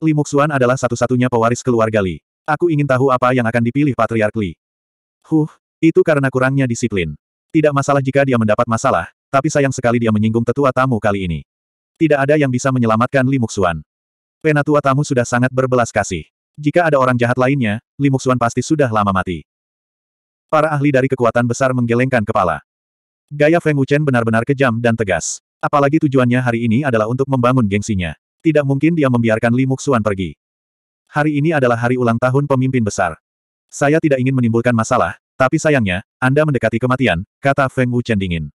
Li Muxuan adalah satu-satunya pewaris keluarga Li. Aku ingin tahu apa yang akan dipilih Patriark Li. Huh, itu karena kurangnya disiplin. Tidak masalah jika dia mendapat masalah, tapi sayang sekali dia menyinggung tetua tamu kali ini. Tidak ada yang bisa menyelamatkan Li Muxuan. Penatua tamu sudah sangat berbelas kasih. Jika ada orang jahat lainnya, Li Muxuan pasti sudah lama mati. Para ahli dari kekuatan besar menggelengkan kepala. Gaya Feng Wuchen benar-benar kejam dan tegas. Apalagi tujuannya hari ini adalah untuk membangun gengsinya. Tidak mungkin dia membiarkan Li Muxuan pergi. Hari ini adalah hari ulang tahun pemimpin besar. Saya tidak ingin menimbulkan masalah, tapi sayangnya, Anda mendekati kematian, kata Feng Wuchen dingin.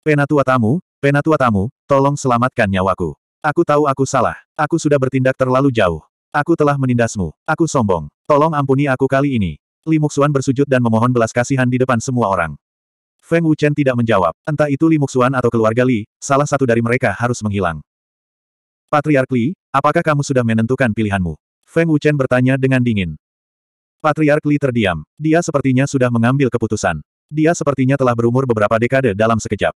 Penatua tamu, penatua tamu, tolong selamatkan nyawaku. Aku tahu aku salah. Aku sudah bertindak terlalu jauh. Aku telah menindasmu. Aku sombong. Tolong ampuni aku kali ini. Li Muxuan bersujud dan memohon belas kasihan di depan semua orang. Feng Wuchen tidak menjawab. Entah itu Li Muxuan atau keluarga Li, salah satu dari mereka harus menghilang. Patriark Li, apakah kamu sudah menentukan pilihanmu? Feng Wuchen bertanya dengan dingin. Patriark Li terdiam. Dia sepertinya sudah mengambil keputusan. Dia sepertinya telah berumur beberapa dekade dalam sekejap.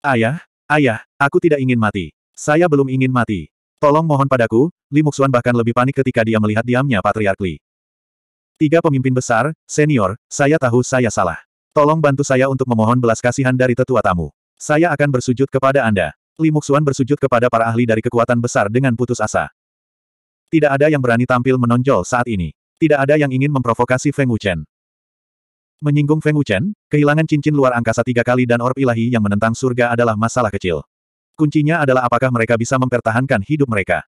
Ayah, ayah, aku tidak ingin mati. Saya belum ingin mati. Tolong mohon padaku, Li Muxuan bahkan lebih panik ketika dia melihat diamnya Patriark Li. Tiga pemimpin besar, senior, saya tahu saya salah. Tolong bantu saya untuk memohon belas kasihan dari tetua tamu. Saya akan bersujud kepada Anda. Li Muxuan bersujud kepada para ahli dari kekuatan besar dengan putus asa. Tidak ada yang berani tampil menonjol saat ini. Tidak ada yang ingin memprovokasi Feng Wuchen. Menyinggung Feng Wuchen, kehilangan cincin luar angkasa tiga kali dan orb ilahi yang menentang surga adalah masalah kecil. Kuncinya adalah apakah mereka bisa mempertahankan hidup mereka.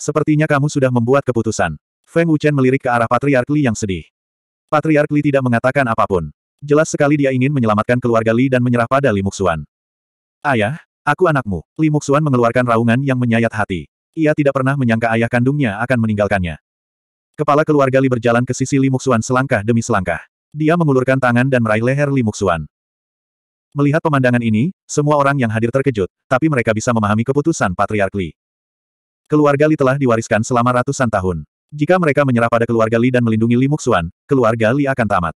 Sepertinya kamu sudah membuat keputusan. Feng Wuchen melirik ke arah Patriark Li yang sedih. Patriark Li tidak mengatakan apapun. Jelas sekali dia ingin menyelamatkan keluarga Li dan menyerah pada Li Muxuan. Ayah, Aku anakmu. Muxuan mengeluarkan raungan yang menyayat hati. Ia tidak pernah menyangka ayah kandungnya akan meninggalkannya. Kepala keluarga Li berjalan ke sisi Muxuan selangkah demi selangkah. Dia mengulurkan tangan dan meraih leher Muxuan. Melihat pemandangan ini, semua orang yang hadir terkejut, tapi mereka bisa memahami keputusan Patriark Li. Keluarga Li telah diwariskan selama ratusan tahun. Jika mereka menyerah pada keluarga Li dan melindungi Li Muxuan, keluarga Li akan tamat.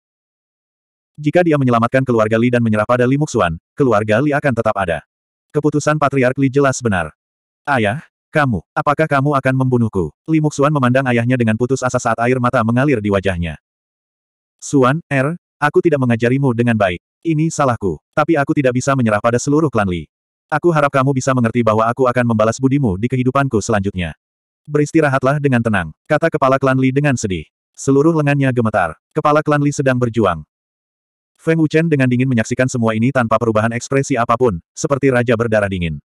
Jika dia menyelamatkan keluarga Li dan menyerah pada Li Muxuan, keluarga Li akan tetap ada. Keputusan Patriark Li jelas benar. Ayah, kamu, apakah kamu akan membunuhku? Li Muxuan memandang ayahnya dengan putus asa saat air mata mengalir di wajahnya. Suan, Er, aku tidak mengajarimu dengan baik. Ini salahku, tapi aku tidak bisa menyerah pada seluruh klan Li. Aku harap kamu bisa mengerti bahwa aku akan membalas budimu di kehidupanku selanjutnya. Beristirahatlah dengan tenang, kata kepala klan Li dengan sedih. Seluruh lengannya gemetar. Kepala klan Li sedang berjuang. Feng Wuchen dengan dingin menyaksikan semua ini tanpa perubahan ekspresi apapun, seperti raja berdarah dingin.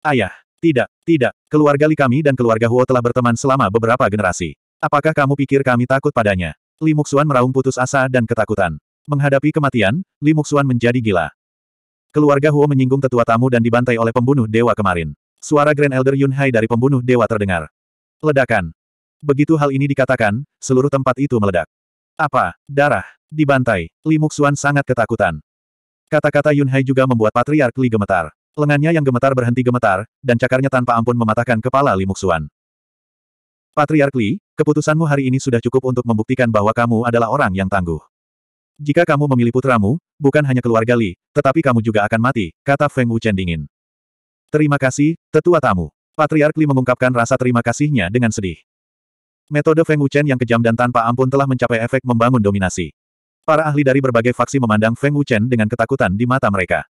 Ayah, tidak, tidak, keluarga Li kami dan keluarga Huo telah berteman selama beberapa generasi. Apakah kamu pikir kami takut padanya? Li Muxuan meraung putus asa dan ketakutan. Menghadapi kematian, Li Muxuan menjadi gila. Keluarga Huo menyinggung tetua tamu dan dibantai oleh pembunuh dewa kemarin. Suara Grand Elder Yun Hai dari pembunuh dewa terdengar. Ledakan. Begitu hal ini dikatakan, seluruh tempat itu meledak. Apa? Darah. Dibantai, Li Muxuan sangat ketakutan. Kata-kata Yun Hai juga membuat Patriark Li gemetar. Lengannya yang gemetar berhenti gemetar, dan cakarnya tanpa ampun mematahkan kepala Li Muxuan. Patriark Li, keputusanmu hari ini sudah cukup untuk membuktikan bahwa kamu adalah orang yang tangguh. Jika kamu memilih putramu, bukan hanya keluarga Li, tetapi kamu juga akan mati, kata Feng Wuchen dingin. Terima kasih, tetua tamu. Patriark Li mengungkapkan rasa terima kasihnya dengan sedih. Metode Feng Wuchen yang kejam dan tanpa ampun telah mencapai efek membangun dominasi. Para ahli dari berbagai faksi memandang Feng Wuchen dengan ketakutan di mata mereka.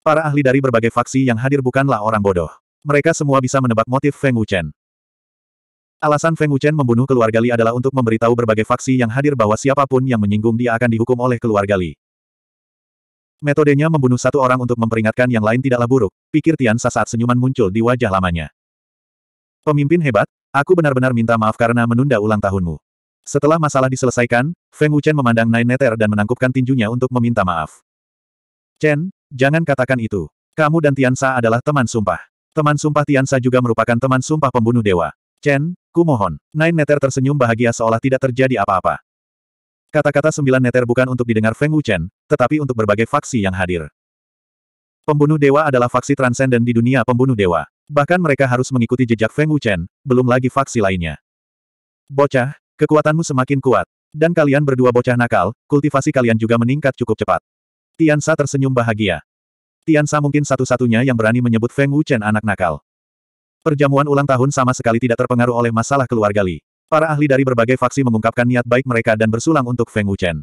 Para ahli dari berbagai faksi yang hadir bukanlah orang bodoh. Mereka semua bisa menebak motif Feng Wuchen. Alasan Feng Wuchen membunuh keluarga Li adalah untuk memberitahu berbagai faksi yang hadir bahwa siapapun yang menyinggung dia akan dihukum oleh keluarga Li. Metodenya membunuh satu orang untuk memperingatkan yang lain tidaklah buruk, pikir Tian saat senyuman muncul di wajah lamanya. Pemimpin hebat, aku benar-benar minta maaf karena menunda ulang tahunmu. Setelah masalah diselesaikan, Feng Wuchen memandang Nine Neter dan menangkupkan tinjunya untuk meminta maaf. Chen, jangan katakan itu. Kamu dan Tiansa adalah teman sumpah. Teman sumpah Tiansa juga merupakan teman sumpah pembunuh dewa. Chen, kumohon. Nine Neter tersenyum bahagia seolah tidak terjadi apa-apa. Kata-kata sembilan neter bukan untuk didengar Feng Wuchen, tetapi untuk berbagai faksi yang hadir. Pembunuh dewa adalah faksi transenden di dunia pembunuh dewa. Bahkan mereka harus mengikuti jejak Feng Wuchen, belum lagi faksi lainnya. Bocah, Kekuatanmu semakin kuat. Dan kalian berdua bocah nakal, kultivasi kalian juga meningkat cukup cepat. Tiansa tersenyum bahagia. Tiansa mungkin satu-satunya yang berani menyebut Feng Wuchen anak nakal. Perjamuan ulang tahun sama sekali tidak terpengaruh oleh masalah keluarga Li. Para ahli dari berbagai faksi mengungkapkan niat baik mereka dan bersulang untuk Feng Wuchen.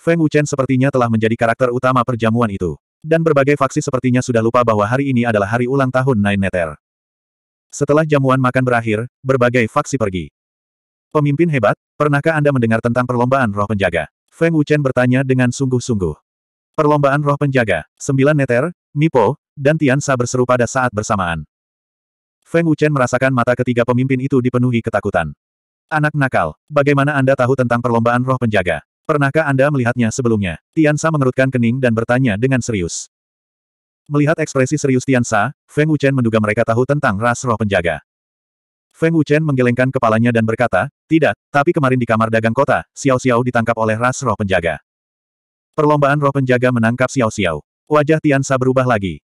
Feng Wuchen sepertinya telah menjadi karakter utama perjamuan itu. Dan berbagai faksi sepertinya sudah lupa bahwa hari ini adalah hari ulang tahun Nine Netter. Setelah jamuan makan berakhir, berbagai faksi pergi. Pemimpin hebat, pernahkah Anda mendengar tentang perlombaan roh penjaga? Feng Wuchen bertanya dengan sungguh-sungguh. Perlombaan roh penjaga, sembilan neter, Mipo, dan Tian Sa berseru pada saat bersamaan. Feng Wuchen merasakan mata ketiga pemimpin itu dipenuhi ketakutan. Anak nakal, bagaimana Anda tahu tentang perlombaan roh penjaga? Pernahkah Anda melihatnya sebelumnya? Tian Sa mengerutkan kening dan bertanya dengan serius. Melihat ekspresi serius Tian Sa, Feng Wuchen menduga mereka tahu tentang ras roh penjaga. Feng Wuchen menggelengkan kepalanya dan berkata, tidak, tapi kemarin di kamar dagang kota, Xiao Xiao ditangkap oleh ras roh penjaga. Perlombaan roh penjaga menangkap Xiao Xiao. Wajah Tiansa berubah lagi.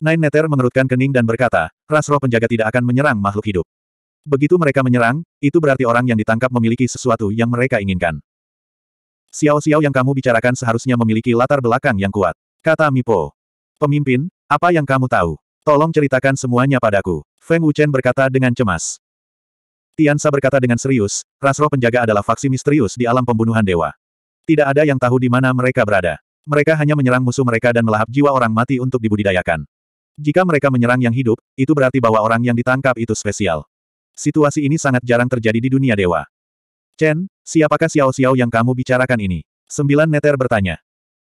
Nine Neter mengerutkan kening dan berkata, ras roh penjaga tidak akan menyerang makhluk hidup. Begitu mereka menyerang, itu berarti orang yang ditangkap memiliki sesuatu yang mereka inginkan. Xiao Xiao yang kamu bicarakan seharusnya memiliki latar belakang yang kuat. Kata Mipo. Pemimpin, apa yang kamu tahu? Tolong ceritakan semuanya padaku. Feng Wuchen berkata dengan cemas. Tiansa berkata dengan serius, ras roh penjaga adalah faksi misterius di alam pembunuhan dewa. Tidak ada yang tahu di mana mereka berada. Mereka hanya menyerang musuh mereka dan melahap jiwa orang mati untuk dibudidayakan. Jika mereka menyerang yang hidup, itu berarti bahwa orang yang ditangkap itu spesial. Situasi ini sangat jarang terjadi di dunia dewa. Chen, siapakah Xiao Xiao yang kamu bicarakan ini? Sembilan neter bertanya.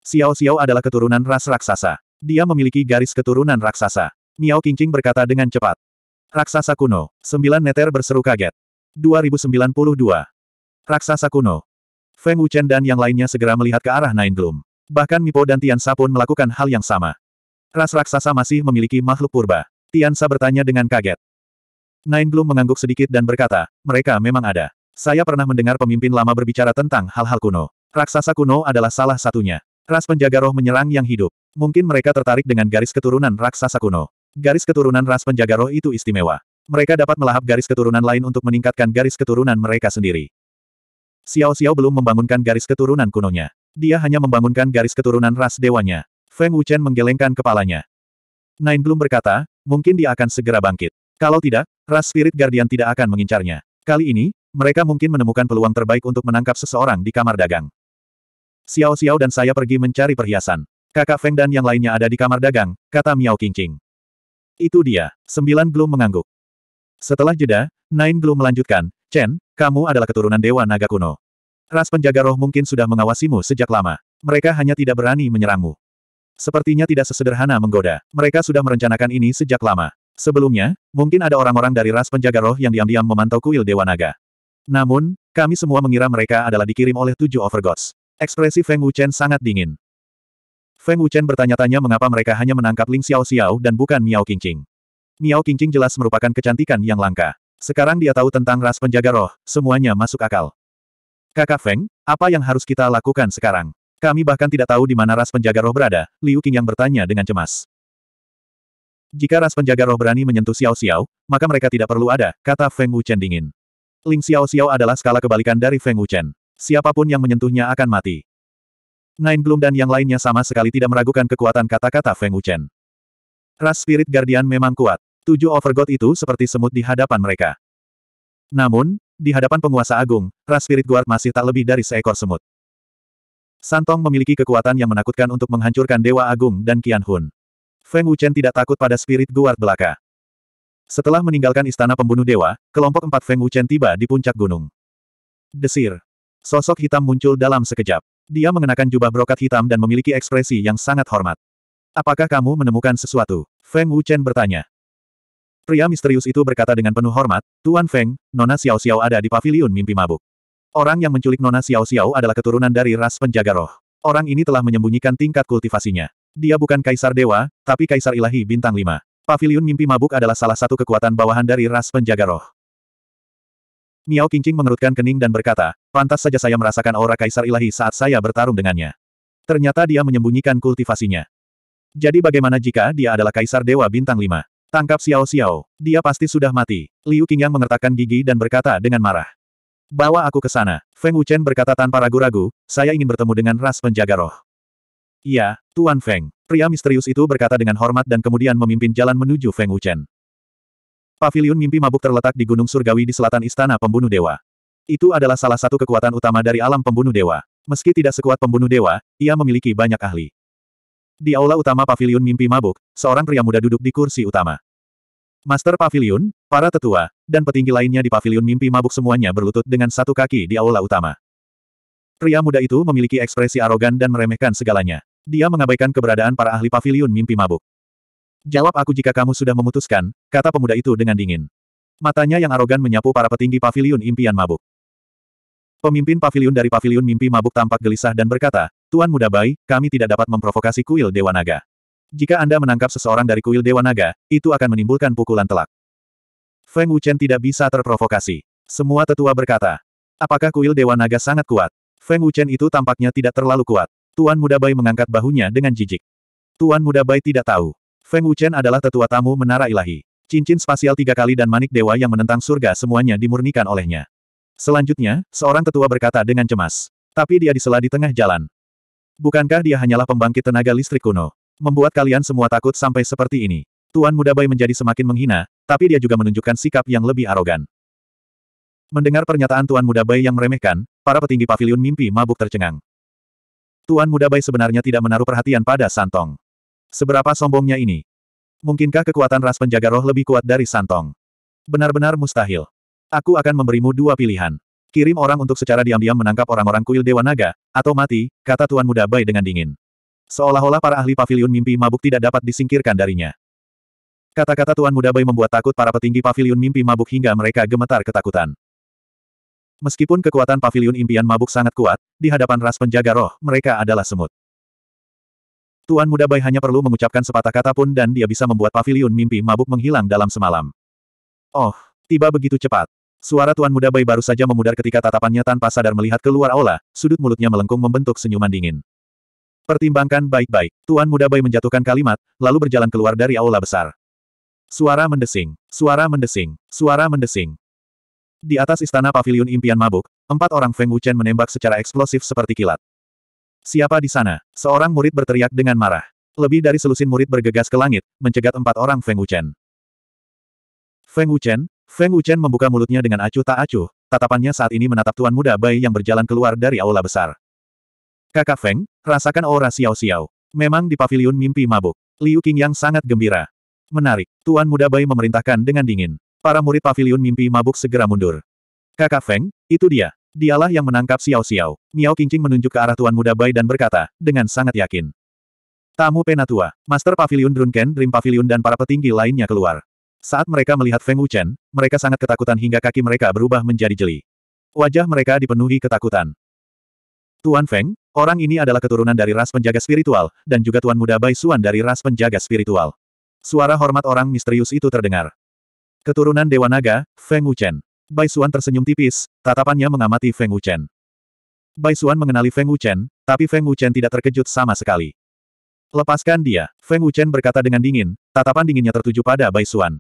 Xiao Xiao adalah keturunan ras raksasa. Dia memiliki garis keturunan raksasa. Miao Qingqing berkata dengan cepat. Raksasa kuno. Sembilan neter berseru kaget. 2092. Raksasa kuno. Feng Wuchen dan yang lainnya segera melihat ke arah Nine Gloom. Bahkan Mipo dan Tian Sa pun melakukan hal yang sama. Ras raksasa masih memiliki makhluk purba. Tian Sa bertanya dengan kaget. Nine Gloom mengangguk sedikit dan berkata, mereka memang ada. Saya pernah mendengar pemimpin lama berbicara tentang hal-hal kuno. Raksasa kuno adalah salah satunya. Ras penjaga roh menyerang yang hidup. Mungkin mereka tertarik dengan garis keturunan raksasa kuno. Garis keturunan ras penjaga roh itu istimewa. Mereka dapat melahap garis keturunan lain untuk meningkatkan garis keturunan mereka sendiri. Xiao Xiao belum membangunkan garis keturunan kunonya. Dia hanya membangunkan garis keturunan ras dewanya. Feng Wuchen menggelengkan kepalanya. Nine belum berkata, mungkin dia akan segera bangkit. Kalau tidak, ras spirit guardian tidak akan mengincarnya. Kali ini, mereka mungkin menemukan peluang terbaik untuk menangkap seseorang di kamar dagang. Xiao Xiao dan saya pergi mencari perhiasan. Kakak Feng dan yang lainnya ada di kamar dagang, kata Miao Qingqing. Itu dia. Sembilan belum mengangguk. Setelah jeda, Nine Gloom melanjutkan, Chen, kamu adalah keturunan Dewa Naga Kuno. Ras penjaga roh mungkin sudah mengawasimu sejak lama. Mereka hanya tidak berani menyerangmu. Sepertinya tidak sesederhana menggoda. Mereka sudah merencanakan ini sejak lama. Sebelumnya, mungkin ada orang-orang dari ras penjaga roh yang diam-diam memantau kuil Dewa Naga. Namun, kami semua mengira mereka adalah dikirim oleh tujuh overgods. Ekspresi Feng Wuchen sangat dingin. Feng Wuchen bertanya-tanya mengapa mereka hanya menangkap Ling Xiao Xiao dan bukan Miao Qingqing. Miao Qingqing jelas merupakan kecantikan yang langka. Sekarang dia tahu tentang ras penjaga roh, semuanya masuk akal. Kakak Feng, apa yang harus kita lakukan sekarang? Kami bahkan tidak tahu di mana ras penjaga roh berada, Liu Qing yang bertanya dengan cemas. Jika ras penjaga roh berani menyentuh Xiao Xiao, maka mereka tidak perlu ada, kata Feng Wuchen dingin. Ling Xiao Xiao adalah skala kebalikan dari Feng Wuchen. Siapapun yang menyentuhnya akan mati. Nine Bloom dan yang lainnya sama sekali tidak meragukan kekuatan kata-kata Feng Wuchen. Ras Spirit Guardian memang kuat. Tujuh Overgod itu seperti semut di hadapan mereka. Namun, di hadapan penguasa agung, Ras Spirit Guard masih tak lebih dari seekor semut. Santong memiliki kekuatan yang menakutkan untuk menghancurkan Dewa Agung dan Qian Hun. Feng Wuchen tidak takut pada Spirit Guard belaka. Setelah meninggalkan istana pembunuh dewa, kelompok empat Feng Wuchen tiba di puncak gunung. Desir. Sosok hitam muncul dalam sekejap. Dia mengenakan jubah brokat hitam dan memiliki ekspresi yang sangat hormat. Apakah kamu menemukan sesuatu? Feng Wuchen bertanya. Pria misterius itu berkata dengan penuh hormat, Tuan Feng, Nona Xiao Xiao ada di paviliun mimpi mabuk. Orang yang menculik Nona Xiao Xiao adalah keturunan dari ras penjaga roh. Orang ini telah menyembunyikan tingkat kultivasinya. Dia bukan kaisar dewa, tapi kaisar ilahi bintang Lima. Paviliun mimpi mabuk adalah salah satu kekuatan bawahan dari ras penjaga roh. Miao Qingqing mengerutkan kening dan berkata, pantas saja saya merasakan aura kaisar ilahi saat saya bertarung dengannya. Ternyata dia menyembunyikan kultivasinya. Jadi bagaimana jika dia adalah kaisar dewa bintang Lima? Tangkap Xiao Xiao, dia pasti sudah mati. Liu Qingyang mengertakkan gigi dan berkata dengan marah. Bawa aku ke sana. Feng Wuchen berkata tanpa ragu-ragu, saya ingin bertemu dengan ras penjaga roh. Iya, Tuan Feng. Pria misterius itu berkata dengan hormat dan kemudian memimpin jalan menuju Feng Wuchen. Pavilion mimpi mabuk terletak di Gunung Surgawi di selatan Istana Pembunuh Dewa. Itu adalah salah satu kekuatan utama dari alam pembunuh dewa. Meski tidak sekuat pembunuh dewa, ia memiliki banyak ahli. Di aula utama Pavilion Mimpi Mabuk, seorang pria muda duduk di kursi utama. Master Pavilion, para tetua, dan petinggi lainnya di Pavilion Mimpi Mabuk semuanya berlutut dengan satu kaki di aula utama. Pria muda itu memiliki ekspresi arogan dan meremehkan segalanya. Dia mengabaikan keberadaan para ahli Pavilion Mimpi Mabuk. Jawab aku jika kamu sudah memutuskan, kata pemuda itu dengan dingin. Matanya yang arogan menyapu para petinggi pavilion impian mabuk. Pemimpin pavilion dari pavilion mimpi mabuk tampak gelisah dan berkata, Tuan muda bayi, kami tidak dapat memprovokasi kuil Dewa Naga. Jika Anda menangkap seseorang dari kuil Dewa Naga, itu akan menimbulkan pukulan telak. Feng Wuchen tidak bisa terprovokasi. Semua tetua berkata, apakah kuil Dewa Naga sangat kuat? Feng Wuchen itu tampaknya tidak terlalu kuat. Tuan muda Bai mengangkat bahunya dengan jijik. Tuan muda Bai tidak tahu. Feng Wuchen adalah tetua tamu menara ilahi. Cincin spasial tiga kali dan manik dewa yang menentang surga semuanya dimurnikan olehnya. Selanjutnya, seorang tetua berkata dengan cemas. Tapi dia disela di tengah jalan. Bukankah dia hanyalah pembangkit tenaga listrik kuno? Membuat kalian semua takut sampai seperti ini. Tuan Muda Bai menjadi semakin menghina, tapi dia juga menunjukkan sikap yang lebih arogan. Mendengar pernyataan Tuan Muda Bai yang meremehkan, para petinggi pavilion mimpi mabuk tercengang. Tuan Muda Bai sebenarnya tidak menaruh perhatian pada Santong. Seberapa sombongnya ini? Mungkinkah kekuatan ras penjaga roh lebih kuat dari Santong? Benar-benar mustahil. Aku akan memberimu dua pilihan. Kirim orang untuk secara diam-diam menangkap orang-orang kuil Dewa Naga, atau mati, kata Tuan Muda Bai dengan dingin. Seolah-olah para ahli pavilion mimpi mabuk tidak dapat disingkirkan darinya. Kata-kata Tuan Muda Bai membuat takut para petinggi pavilion mimpi mabuk hingga mereka gemetar ketakutan. Meskipun kekuatan pavilion impian mabuk sangat kuat, di hadapan ras penjaga roh, mereka adalah semut. Tuan Muda Bai hanya perlu mengucapkan sepatah kata pun dan dia bisa membuat paviliun mimpi mabuk menghilang dalam semalam. Oh, tiba begitu cepat. Suara Tuan Muda Bai baru saja memudar ketika tatapannya tanpa sadar melihat keluar aula, sudut mulutnya melengkung membentuk senyuman dingin. Pertimbangkan baik-baik, Tuan Muda Bai menjatuhkan kalimat, lalu berjalan keluar dari aula besar. Suara mendesing, suara mendesing, suara mendesing. Di atas istana paviliun impian mabuk, empat orang Feng Wuchen menembak secara eksplosif seperti kilat. Siapa di sana? Seorang murid berteriak dengan marah. Lebih dari selusin murid bergegas ke langit, mencegat empat orang Feng Wuchen. Feng Wuchen? Feng Wuchen membuka mulutnya dengan acuh tak acuh, tatapannya saat ini menatap tuan muda bayi yang berjalan keluar dari aula besar. Kakak Feng, rasakan aura Xiao Xiao. Memang di paviliun mimpi mabuk. Liu King yang sangat gembira. Menarik, Tuan Muda bayi memerintahkan dengan dingin. Para murid paviliun mimpi mabuk segera mundur. Kakak Feng, itu dia. Dialah yang menangkap Xiao Xiao. Miao Qingqing menunjuk ke arah Tuan Muda Bai dan berkata, dengan sangat yakin. Tamu Penatua, Master Pavilion Drunken Dream Pavilion dan para petinggi lainnya keluar. Saat mereka melihat Feng Wuchen, mereka sangat ketakutan hingga kaki mereka berubah menjadi jeli. Wajah mereka dipenuhi ketakutan. Tuan Feng, orang ini adalah keturunan dari ras penjaga spiritual, dan juga Tuan Muda Bai Suan dari ras penjaga spiritual. Suara hormat orang misterius itu terdengar. Keturunan Dewa Naga, Feng Wuchen. Bai Xuan tersenyum tipis, tatapannya mengamati Feng Wuchen. Bai Xuan mengenali Feng Wuchen, tapi Feng Wuchen tidak terkejut sama sekali. Lepaskan dia, Feng Wuchen berkata dengan dingin, tatapan dinginnya tertuju pada Bai Xuan.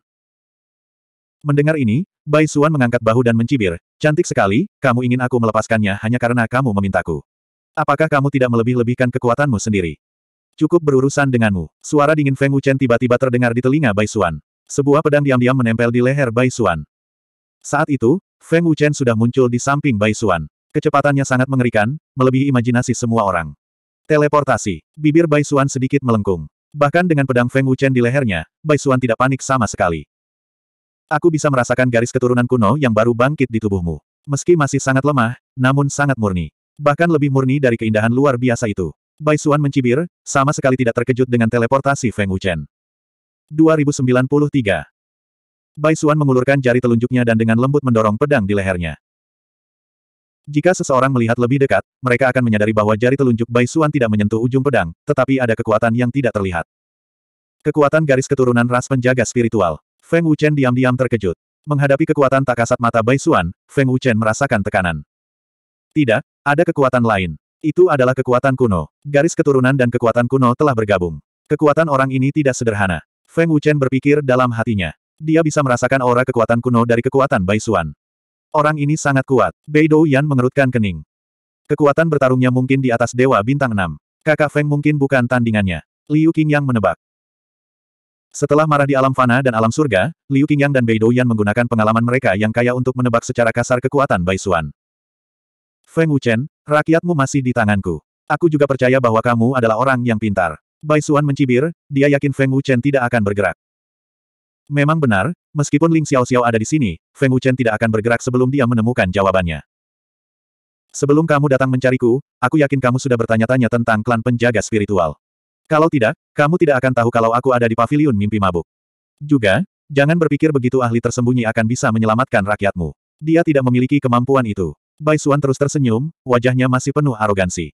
Mendengar ini, Bai Xuan mengangkat bahu dan mencibir, cantik sekali, kamu ingin aku melepaskannya hanya karena kamu memintaku. Apakah kamu tidak melebih-lebihkan kekuatanmu sendiri? Cukup berurusan denganmu. Suara dingin Feng Wuchen tiba-tiba terdengar di telinga Bai Xuan. Sebuah pedang diam-diam menempel di leher Bai Xuan. Saat itu, Feng Wuchen sudah muncul di samping Bai Xuan. Kecepatannya sangat mengerikan, melebihi imajinasi semua orang. Teleportasi. Bibir Bai Xuan sedikit melengkung. Bahkan dengan pedang Feng Wuchen di lehernya, Bai Xuan tidak panik sama sekali. Aku bisa merasakan garis keturunan kuno yang baru bangkit di tubuhmu. Meski masih sangat lemah, namun sangat murni. Bahkan lebih murni dari keindahan luar biasa itu. Bai Xuan mencibir, sama sekali tidak terkejut dengan teleportasi Feng Wuchen. 2093. Bai Xuan mengulurkan jari telunjuknya dan dengan lembut mendorong pedang di lehernya. Jika seseorang melihat lebih dekat, mereka akan menyadari bahwa jari telunjuk Bai Xuan tidak menyentuh ujung pedang, tetapi ada kekuatan yang tidak terlihat. Kekuatan garis keturunan ras penjaga spiritual. Feng Wuchen diam-diam terkejut. Menghadapi kekuatan tak kasat mata Bai Xuan, Feng Wuchen merasakan tekanan. Tidak, ada kekuatan lain. Itu adalah kekuatan kuno. Garis keturunan dan kekuatan kuno telah bergabung. Kekuatan orang ini tidak sederhana. Feng Wuchen berpikir dalam hatinya. Dia bisa merasakan aura kekuatan kuno dari kekuatan Bai Xuan. Orang ini sangat kuat. Bei Dou Yan mengerutkan kening. Kekuatan bertarungnya mungkin di atas Dewa Bintang 6. Kakak Feng mungkin bukan tandingannya. Liu Qingyang menebak. Setelah marah di alam fana dan alam surga, Liu Qingyang dan Bei Dou Yan menggunakan pengalaman mereka yang kaya untuk menebak secara kasar kekuatan Bai Xuan. Feng Wuchen, rakyatmu masih di tanganku. Aku juga percaya bahwa kamu adalah orang yang pintar. Bai Xuan mencibir, dia yakin Feng Wuchen tidak akan bergerak. Memang benar, meskipun Ling Xiao Xiao ada di sini, Feng Wuchen tidak akan bergerak sebelum dia menemukan jawabannya. Sebelum kamu datang mencariku, aku yakin kamu sudah bertanya-tanya tentang klan penjaga spiritual. Kalau tidak, kamu tidak akan tahu kalau aku ada di paviliun mimpi mabuk. Juga, jangan berpikir begitu ahli tersembunyi akan bisa menyelamatkan rakyatmu. Dia tidak memiliki kemampuan itu. Bai Xuan terus tersenyum, wajahnya masih penuh arogansi.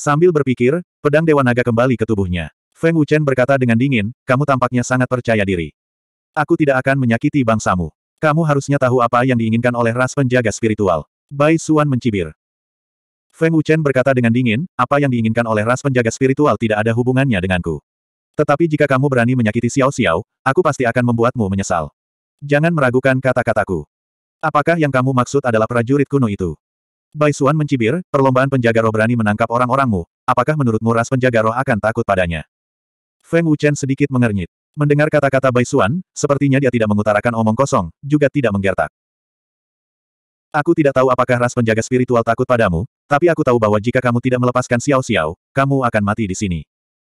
Sambil berpikir, pedang Dewa Naga kembali ke tubuhnya. Feng Wuchen berkata dengan dingin, kamu tampaknya sangat percaya diri. Aku tidak akan menyakiti bangsamu. Kamu harusnya tahu apa yang diinginkan oleh ras penjaga spiritual. Bai Suan mencibir. Feng Wuchen berkata dengan dingin, apa yang diinginkan oleh ras penjaga spiritual tidak ada hubungannya denganku. Tetapi jika kamu berani menyakiti Xiao Xiao, aku pasti akan membuatmu menyesal. Jangan meragukan kata-kataku. Apakah yang kamu maksud adalah prajurit kuno itu? Bai Suan mencibir, perlombaan penjaga roh berani menangkap orang-orangmu, apakah menurutmu ras penjaga roh akan takut padanya? Feng Wuchen sedikit mengernyit. Mendengar kata-kata Bai Xuan, sepertinya dia tidak mengutarakan omong kosong, juga tidak menggertak. Aku tidak tahu apakah ras penjaga spiritual takut padamu, tapi aku tahu bahwa jika kamu tidak melepaskan Xiao Xiao, kamu akan mati di sini.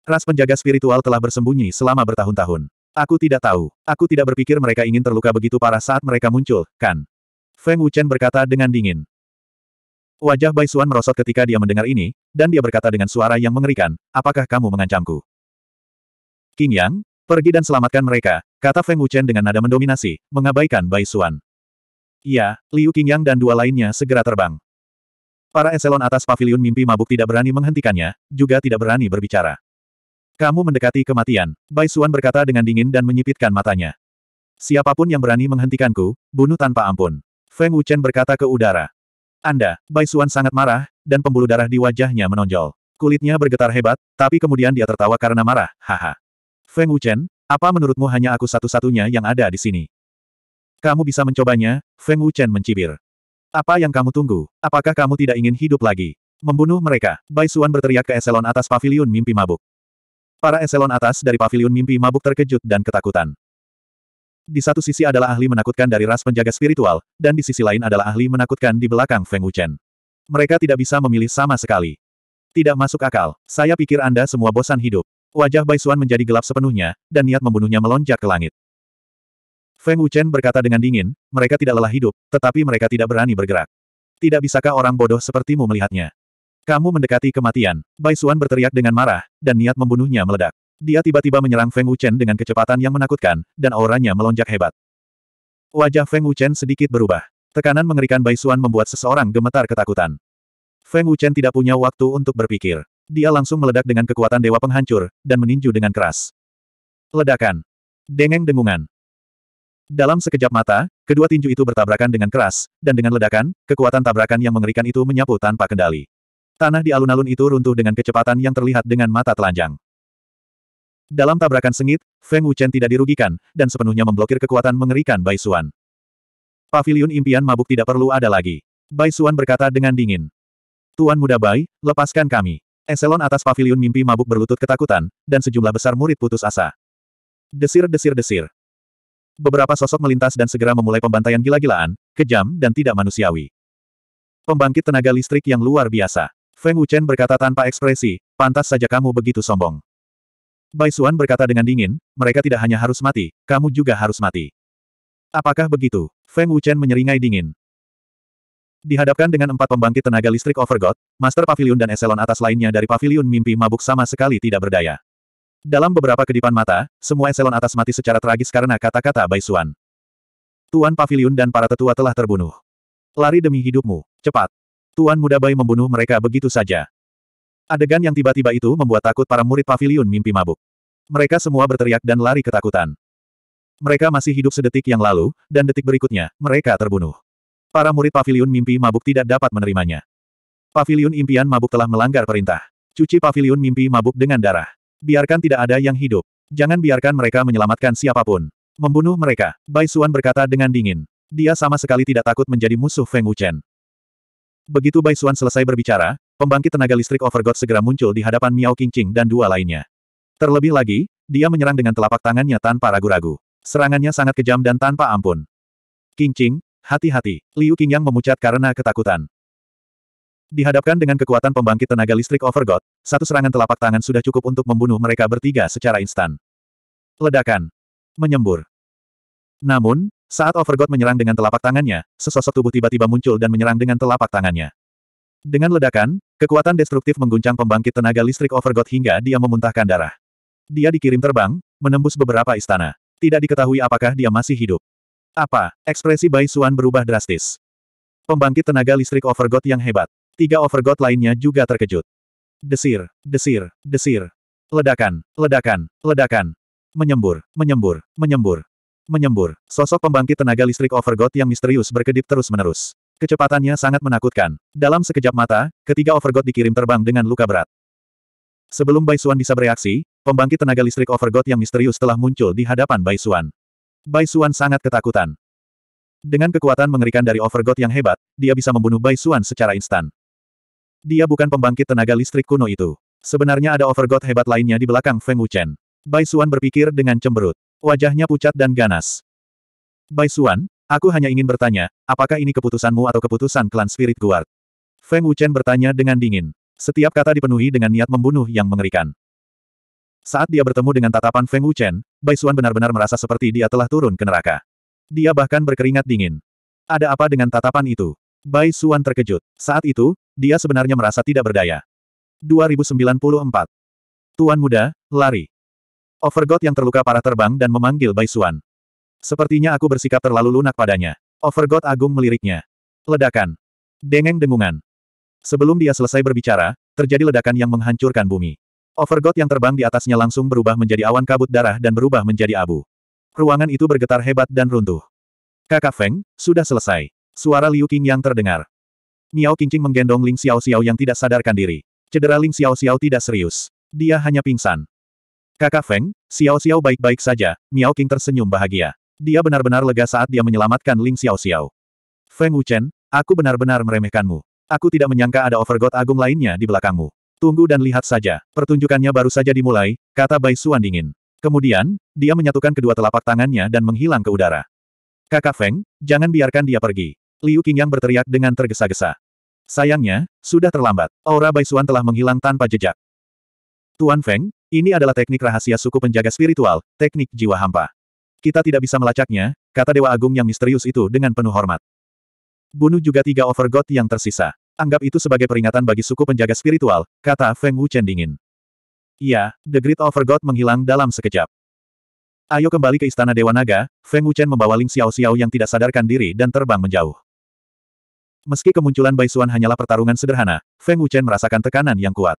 Ras penjaga spiritual telah bersembunyi selama bertahun-tahun. Aku tidak tahu. Aku tidak berpikir mereka ingin terluka begitu parah saat mereka muncul, kan? Feng Wuchen berkata dengan dingin. Wajah Bai Xuan merosot ketika dia mendengar ini, dan dia berkata dengan suara yang mengerikan, apakah kamu mengancamku? King Yang, Pergi dan selamatkan mereka, kata Feng Wuchen dengan nada mendominasi, mengabaikan Bai Xuan. Ya, Liu Qingyang dan dua lainnya segera terbang. Para eselon atas pavilion mimpi mabuk tidak berani menghentikannya, juga tidak berani berbicara. Kamu mendekati kematian, Bai Xuan berkata dengan dingin dan menyipitkan matanya. Siapapun yang berani menghentikanku, bunuh tanpa ampun. Feng Wuchen berkata ke udara. Anda, Bai Xuan sangat marah, dan pembuluh darah di wajahnya menonjol. Kulitnya bergetar hebat, tapi kemudian dia tertawa karena marah, haha. Feng Wuchen, apa menurutmu hanya aku satu-satunya yang ada di sini? Kamu bisa mencobanya, Feng Wuchen mencibir. Apa yang kamu tunggu? Apakah kamu tidak ingin hidup lagi? Membunuh mereka, Bai Suan berteriak ke eselon atas pavilion mimpi mabuk. Para eselon atas dari pavilion mimpi mabuk terkejut dan ketakutan. Di satu sisi adalah ahli menakutkan dari ras penjaga spiritual, dan di sisi lain adalah ahli menakutkan di belakang Feng Wuchen. Mereka tidak bisa memilih sama sekali. Tidak masuk akal, saya pikir Anda semua bosan hidup. Wajah Bai Xuan menjadi gelap sepenuhnya, dan niat membunuhnya melonjak ke langit. Feng Wuchen berkata dengan dingin, mereka tidak lelah hidup, tetapi mereka tidak berani bergerak. Tidak bisakah orang bodoh sepertimu melihatnya? Kamu mendekati kematian. Bai Xuan berteriak dengan marah, dan niat membunuhnya meledak. Dia tiba-tiba menyerang Feng Wuchen dengan kecepatan yang menakutkan, dan auranya melonjak hebat. Wajah Feng Wuchen sedikit berubah. Tekanan mengerikan Bai Xuan membuat seseorang gemetar ketakutan. Feng Wuchen tidak punya waktu untuk berpikir dia langsung meledak dengan kekuatan dewa penghancur, dan meninju dengan keras. Ledakan. Dengeng dengungan. Dalam sekejap mata, kedua tinju itu bertabrakan dengan keras, dan dengan ledakan, kekuatan tabrakan yang mengerikan itu menyapu tanpa kendali. Tanah di alun-alun itu runtuh dengan kecepatan yang terlihat dengan mata telanjang. Dalam tabrakan sengit, Feng Wuchen tidak dirugikan, dan sepenuhnya memblokir kekuatan mengerikan Bai Xuan. Paviliun impian mabuk tidak perlu ada lagi. Bai Xuan berkata dengan dingin. Tuan muda Bai, lepaskan kami. Eselon atas pavilion mimpi mabuk berlutut ketakutan, dan sejumlah besar murid putus asa. Desir-desir-desir. Beberapa sosok melintas dan segera memulai pembantaian gila-gilaan, kejam dan tidak manusiawi. Pembangkit tenaga listrik yang luar biasa. Feng Wuchen berkata tanpa ekspresi, pantas saja kamu begitu sombong. Bai Xuan berkata dengan dingin, mereka tidak hanya harus mati, kamu juga harus mati. Apakah begitu? Feng Wuchen menyeringai dingin. Dihadapkan dengan empat pembangkit tenaga listrik Overgod, Master Pavilion dan Eselon atas lainnya dari Pavilion Mimpi Mabuk sama sekali tidak berdaya. Dalam beberapa kedipan mata, semua Eselon atas mati secara tragis karena kata-kata Baisuan. Tuan Pavilion dan para tetua telah terbunuh. Lari demi hidupmu, cepat. Tuan Muda Bai membunuh mereka begitu saja. Adegan yang tiba-tiba itu membuat takut para murid Pavilion Mimpi Mabuk. Mereka semua berteriak dan lari ketakutan. Mereka masih hidup sedetik yang lalu, dan detik berikutnya, mereka terbunuh. Para murid pavilion mimpi mabuk tidak dapat menerimanya. Pavilion impian mabuk telah melanggar perintah. Cuci pavilion mimpi mabuk dengan darah. Biarkan tidak ada yang hidup. Jangan biarkan mereka menyelamatkan siapapun. Membunuh mereka, Bai Xuan berkata dengan dingin. Dia sama sekali tidak takut menjadi musuh Feng Wuchen. Begitu Bai Xuan selesai berbicara, pembangkit tenaga listrik Overgod segera muncul di hadapan Miao Qingqing dan dua lainnya. Terlebih lagi, dia menyerang dengan telapak tangannya tanpa ragu-ragu. Serangannya sangat kejam dan tanpa ampun. Qingqing, Hati-hati, Liu Qingyang memucat karena ketakutan. Dihadapkan dengan kekuatan pembangkit tenaga listrik Overgod, satu serangan telapak tangan sudah cukup untuk membunuh mereka bertiga secara instan. Ledakan. Menyembur. Namun, saat Overgod menyerang dengan telapak tangannya, sesosok tubuh tiba-tiba muncul dan menyerang dengan telapak tangannya. Dengan ledakan, kekuatan destruktif mengguncang pembangkit tenaga listrik Overgod hingga dia memuntahkan darah. Dia dikirim terbang, menembus beberapa istana. Tidak diketahui apakah dia masih hidup. Apa? Ekspresi Bai Xuan berubah drastis. Pembangkit tenaga listrik overgod yang hebat. Tiga overgod lainnya juga terkejut. Desir, desir, desir. Ledakan, ledakan, ledakan. Menyembur, menyembur, menyembur. Menyembur, sosok pembangkit tenaga listrik overgod yang misterius berkedip terus-menerus. Kecepatannya sangat menakutkan. Dalam sekejap mata, ketiga overgod dikirim terbang dengan luka berat. Sebelum Bai Baisuan bisa bereaksi, pembangkit tenaga listrik overgod yang misterius telah muncul di hadapan Bai Baisuan. Bai Xuan sangat ketakutan. Dengan kekuatan mengerikan dari Overgod yang hebat, dia bisa membunuh Bai Xuan secara instan. Dia bukan pembangkit tenaga listrik kuno itu. Sebenarnya ada Overgod hebat lainnya di belakang Feng Wuchen. Bai Xuan berpikir dengan cemberut. Wajahnya pucat dan ganas. Bai Xuan, aku hanya ingin bertanya, apakah ini keputusanmu atau keputusan klan Spirit Guard? Feng Wuchen bertanya dengan dingin. Setiap kata dipenuhi dengan niat membunuh yang mengerikan. Saat dia bertemu dengan tatapan Feng Wuchen, Bai Xuan benar-benar merasa seperti dia telah turun ke neraka. Dia bahkan berkeringat dingin. Ada apa dengan tatapan itu? Bai Xuan terkejut. Saat itu, dia sebenarnya merasa tidak berdaya. 2094. Tuan muda, lari. Overgod yang terluka parah terbang dan memanggil Bai Xuan. Sepertinya aku bersikap terlalu lunak padanya. Overgod agung meliriknya. Ledakan. Dengeng dengungan. Sebelum dia selesai berbicara, terjadi ledakan yang menghancurkan bumi. Overgod yang terbang di atasnya langsung berubah menjadi awan kabut darah dan berubah menjadi abu. Ruangan itu bergetar hebat dan runtuh. Kakak Feng, sudah selesai. Suara Liu Qing yang terdengar. Miao Qingqing menggendong Ling Xiao Xiao yang tidak sadarkan diri. Cedera Ling Xiao Xiao tidak serius. Dia hanya pingsan. Kakak Feng, Xiao Xiao baik-baik saja, Miao Qing tersenyum bahagia. Dia benar-benar lega saat dia menyelamatkan Ling Xiao Xiao. Feng Wuchen, aku benar-benar meremehkanmu. Aku tidak menyangka ada overgod agung lainnya di belakangmu. Tunggu dan lihat saja, pertunjukannya baru saja dimulai, kata Bai Suan dingin. Kemudian, dia menyatukan kedua telapak tangannya dan menghilang ke udara. Kakak Feng, jangan biarkan dia pergi. Liu Qingyang berteriak dengan tergesa-gesa. Sayangnya, sudah terlambat. Aura Bai Suan telah menghilang tanpa jejak. Tuan Feng, ini adalah teknik rahasia suku penjaga spiritual, teknik jiwa hampa. Kita tidak bisa melacaknya, kata Dewa Agung yang misterius itu dengan penuh hormat. Bunuh juga tiga overgod yang tersisa. Anggap itu sebagai peringatan bagi suku penjaga spiritual, kata Feng Wu Chen dingin. Iya, The Great Over God menghilang dalam sekejap. Ayo kembali ke Istana Dewa Naga, Feng Wu Chen membawa Ling Xiao Xiao yang tidak sadarkan diri dan terbang menjauh. Meski kemunculan Bai Xuan hanyalah pertarungan sederhana, Feng Wu Chen merasakan tekanan yang kuat.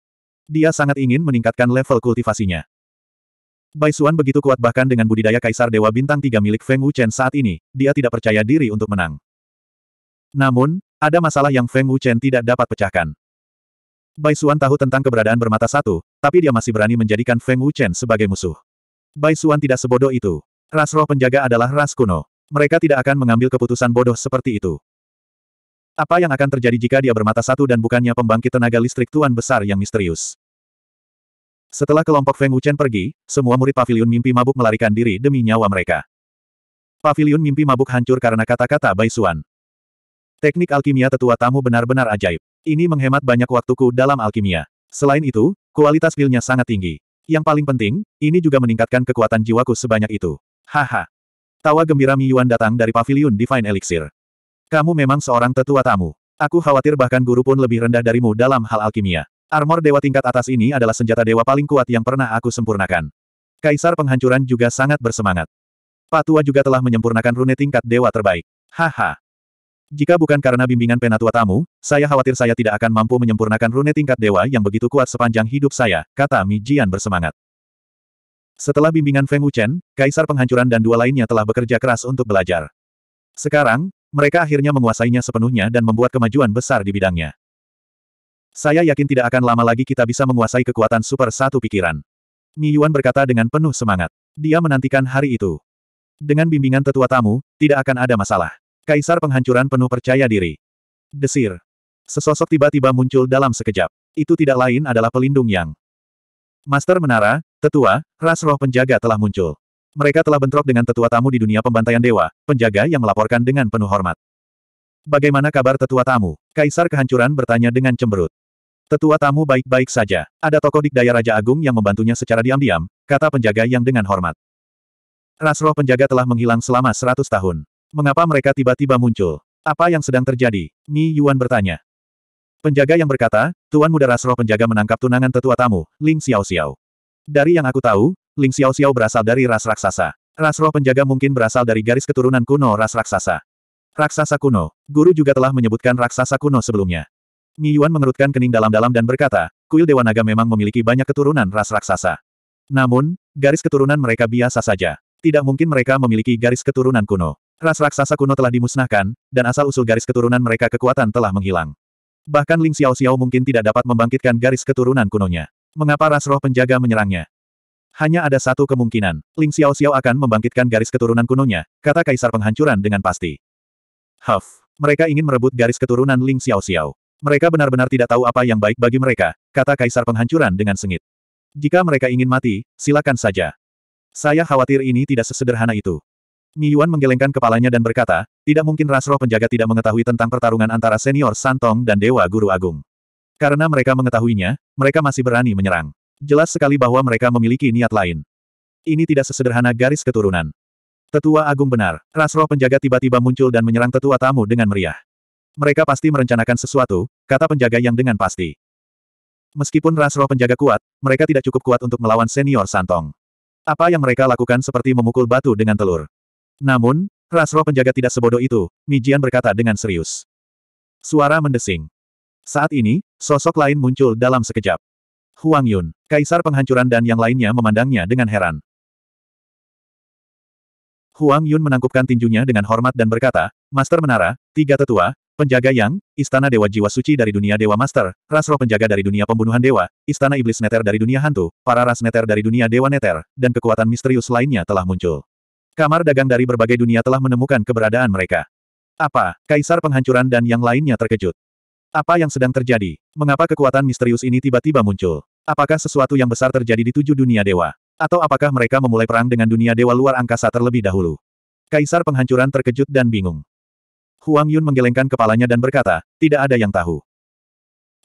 Dia sangat ingin meningkatkan level kultivasinya. Bai Xuan begitu kuat bahkan dengan budidaya Kaisar Dewa Bintang Tiga milik Feng Wu Chen saat ini, dia tidak percaya diri untuk menang. Namun, ada masalah yang Feng Wuchen tidak dapat pecahkan. Bai Xuan tahu tentang keberadaan bermata satu, tapi dia masih berani menjadikan Feng Wuchen sebagai musuh. Bai Xuan tidak sebodoh itu. Ras roh penjaga adalah ras kuno. Mereka tidak akan mengambil keputusan bodoh seperti itu. Apa yang akan terjadi jika dia bermata satu dan bukannya pembangkit tenaga listrik tuan besar yang misterius? Setelah kelompok Feng Wuchen pergi, semua murid pavilion mimpi mabuk melarikan diri demi nyawa mereka. Pavilion mimpi mabuk hancur karena kata-kata Bai Xuan. Teknik alkimia tetua tamu benar-benar ajaib. Ini menghemat banyak waktuku dalam alkimia. Selain itu, kualitas pilnya sangat tinggi. Yang paling penting, ini juga meningkatkan kekuatan jiwaku sebanyak itu. Haha. Tawa gembira Yuan datang dari pavilion Divine Elixir. Kamu memang seorang tetua tamu. Aku khawatir bahkan guru pun lebih rendah darimu dalam hal alkimia. Armor dewa tingkat atas ini adalah senjata dewa paling kuat yang pernah aku sempurnakan. Kaisar penghancuran juga sangat bersemangat. Patua juga telah menyempurnakan rune tingkat dewa terbaik. Haha. Jika bukan karena bimbingan penatua tamu, saya khawatir saya tidak akan mampu menyempurnakan rune tingkat dewa yang begitu kuat sepanjang hidup saya, kata Mi Jian bersemangat. Setelah bimbingan Feng Wuchen, Kaisar Penghancuran dan dua lainnya telah bekerja keras untuk belajar. Sekarang, mereka akhirnya menguasainya sepenuhnya dan membuat kemajuan besar di bidangnya. Saya yakin tidak akan lama lagi kita bisa menguasai kekuatan super satu pikiran. Mi Yuan berkata dengan penuh semangat. Dia menantikan hari itu. Dengan bimbingan tetua tamu, tidak akan ada masalah. Kaisar penghancuran penuh percaya diri. Desir. Sesosok tiba-tiba muncul dalam sekejap. Itu tidak lain adalah pelindung yang. Master Menara, tetua, ras roh penjaga telah muncul. Mereka telah bentrok dengan tetua tamu di dunia pembantaian dewa, penjaga yang melaporkan dengan penuh hormat. Bagaimana kabar tetua tamu? Kaisar kehancuran bertanya dengan cemberut. Tetua tamu baik-baik saja. Ada tokoh dikdaya Raja Agung yang membantunya secara diam-diam, kata penjaga yang dengan hormat. Rasroh penjaga telah menghilang selama seratus tahun. Mengapa mereka tiba-tiba muncul? Apa yang sedang terjadi? Mi Yuan bertanya. Penjaga yang berkata, Tuan Muda Rasroh penjaga menangkap tunangan tetua tamu, Ling Xiao Xiao. Dari yang aku tahu, Ling Xiao Xiao berasal dari ras raksasa. Rasroh penjaga mungkin berasal dari garis keturunan kuno ras raksasa. Raksasa kuno, guru juga telah menyebutkan raksasa kuno sebelumnya. Mi Yuan mengerutkan kening dalam-dalam dan berkata, kuil Dewa Naga memang memiliki banyak keturunan ras raksasa. Namun, garis keturunan mereka biasa saja. Tidak mungkin mereka memiliki garis keturunan kuno. Ras raksasa kuno telah dimusnahkan, dan asal-usul garis keturunan mereka kekuatan telah menghilang. Bahkan Ling Xiao Xiao mungkin tidak dapat membangkitkan garis keturunan kunonya. Mengapa ras roh penjaga menyerangnya? Hanya ada satu kemungkinan, Ling Xiao Xiao akan membangkitkan garis keturunan kunonya, kata Kaisar Penghancuran dengan pasti. Huff, mereka ingin merebut garis keturunan Ling Xiao Xiao. Mereka benar-benar tidak tahu apa yang baik bagi mereka, kata Kaisar Penghancuran dengan sengit. Jika mereka ingin mati, silakan saja. Saya khawatir ini tidak sesederhana itu. Miyuan menggelengkan kepalanya dan berkata, tidak mungkin Rasroh penjaga tidak mengetahui tentang pertarungan antara senior Santong dan Dewa Guru Agung. Karena mereka mengetahuinya, mereka masih berani menyerang. Jelas sekali bahwa mereka memiliki niat lain. Ini tidak sesederhana garis keturunan. Tetua Agung benar, Rasroh penjaga tiba-tiba muncul dan menyerang tetua tamu dengan meriah. Mereka pasti merencanakan sesuatu, kata penjaga yang dengan pasti. Meskipun Rasroh penjaga kuat, mereka tidak cukup kuat untuk melawan senior Santong. Apa yang mereka lakukan seperti memukul batu dengan telur. Namun, ras roh penjaga tidak sebodoh itu, Mijian berkata dengan serius. Suara mendesing. Saat ini, sosok lain muncul dalam sekejap. Huang Yun, Kaisar Penghancuran dan yang lainnya memandangnya dengan heran. Huang Yun menangkupkan tinjunya dengan hormat dan berkata, Master Menara, tiga tetua, Penjaga Yang, Istana Dewa Jiwa Suci dari Dunia Dewa Master, Ras Roh Penjaga dari Dunia Pembunuhan Dewa, Istana Iblis Neter dari Dunia Hantu, para Ras Neter dari Dunia Dewa Neter, dan kekuatan misterius lainnya telah muncul. Kamar dagang dari berbagai dunia telah menemukan keberadaan mereka. Apa, Kaisar Penghancuran dan yang lainnya terkejut. Apa yang sedang terjadi? Mengapa kekuatan misterius ini tiba-tiba muncul? Apakah sesuatu yang besar terjadi di tujuh dunia dewa? Atau apakah mereka memulai perang dengan dunia dewa luar angkasa terlebih dahulu? Kaisar Penghancuran terkejut dan bingung. Huang Yun menggelengkan kepalanya dan berkata, tidak ada yang tahu.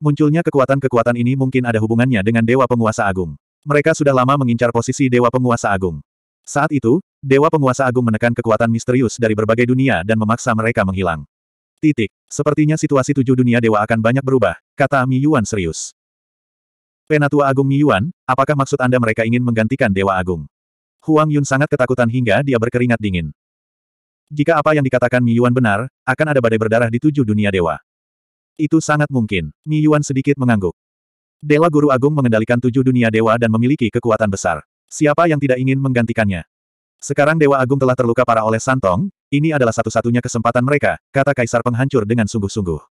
Munculnya kekuatan-kekuatan ini mungkin ada hubungannya dengan Dewa Penguasa Agung. Mereka sudah lama mengincar posisi Dewa Penguasa Agung. Saat itu, Dewa Penguasa Agung menekan kekuatan misterius dari berbagai dunia dan memaksa mereka menghilang. Titik. Sepertinya situasi tujuh dunia dewa akan banyak berubah, kata Mi Yuan serius. Penatua Agung Mi Yuan, apakah maksud Anda mereka ingin menggantikan Dewa Agung? Huang Yun sangat ketakutan hingga dia berkeringat dingin. Jika apa yang dikatakan Mi Yuan benar, akan ada badai berdarah di tujuh dunia dewa. Itu sangat mungkin. Mi Yuan sedikit mengangguk. Dewa Guru Agung mengendalikan tujuh dunia dewa dan memiliki kekuatan besar. Siapa yang tidak ingin menggantikannya? Sekarang Dewa Agung telah terluka parah oleh Santong, ini adalah satu-satunya kesempatan mereka, kata Kaisar Penghancur dengan sungguh-sungguh.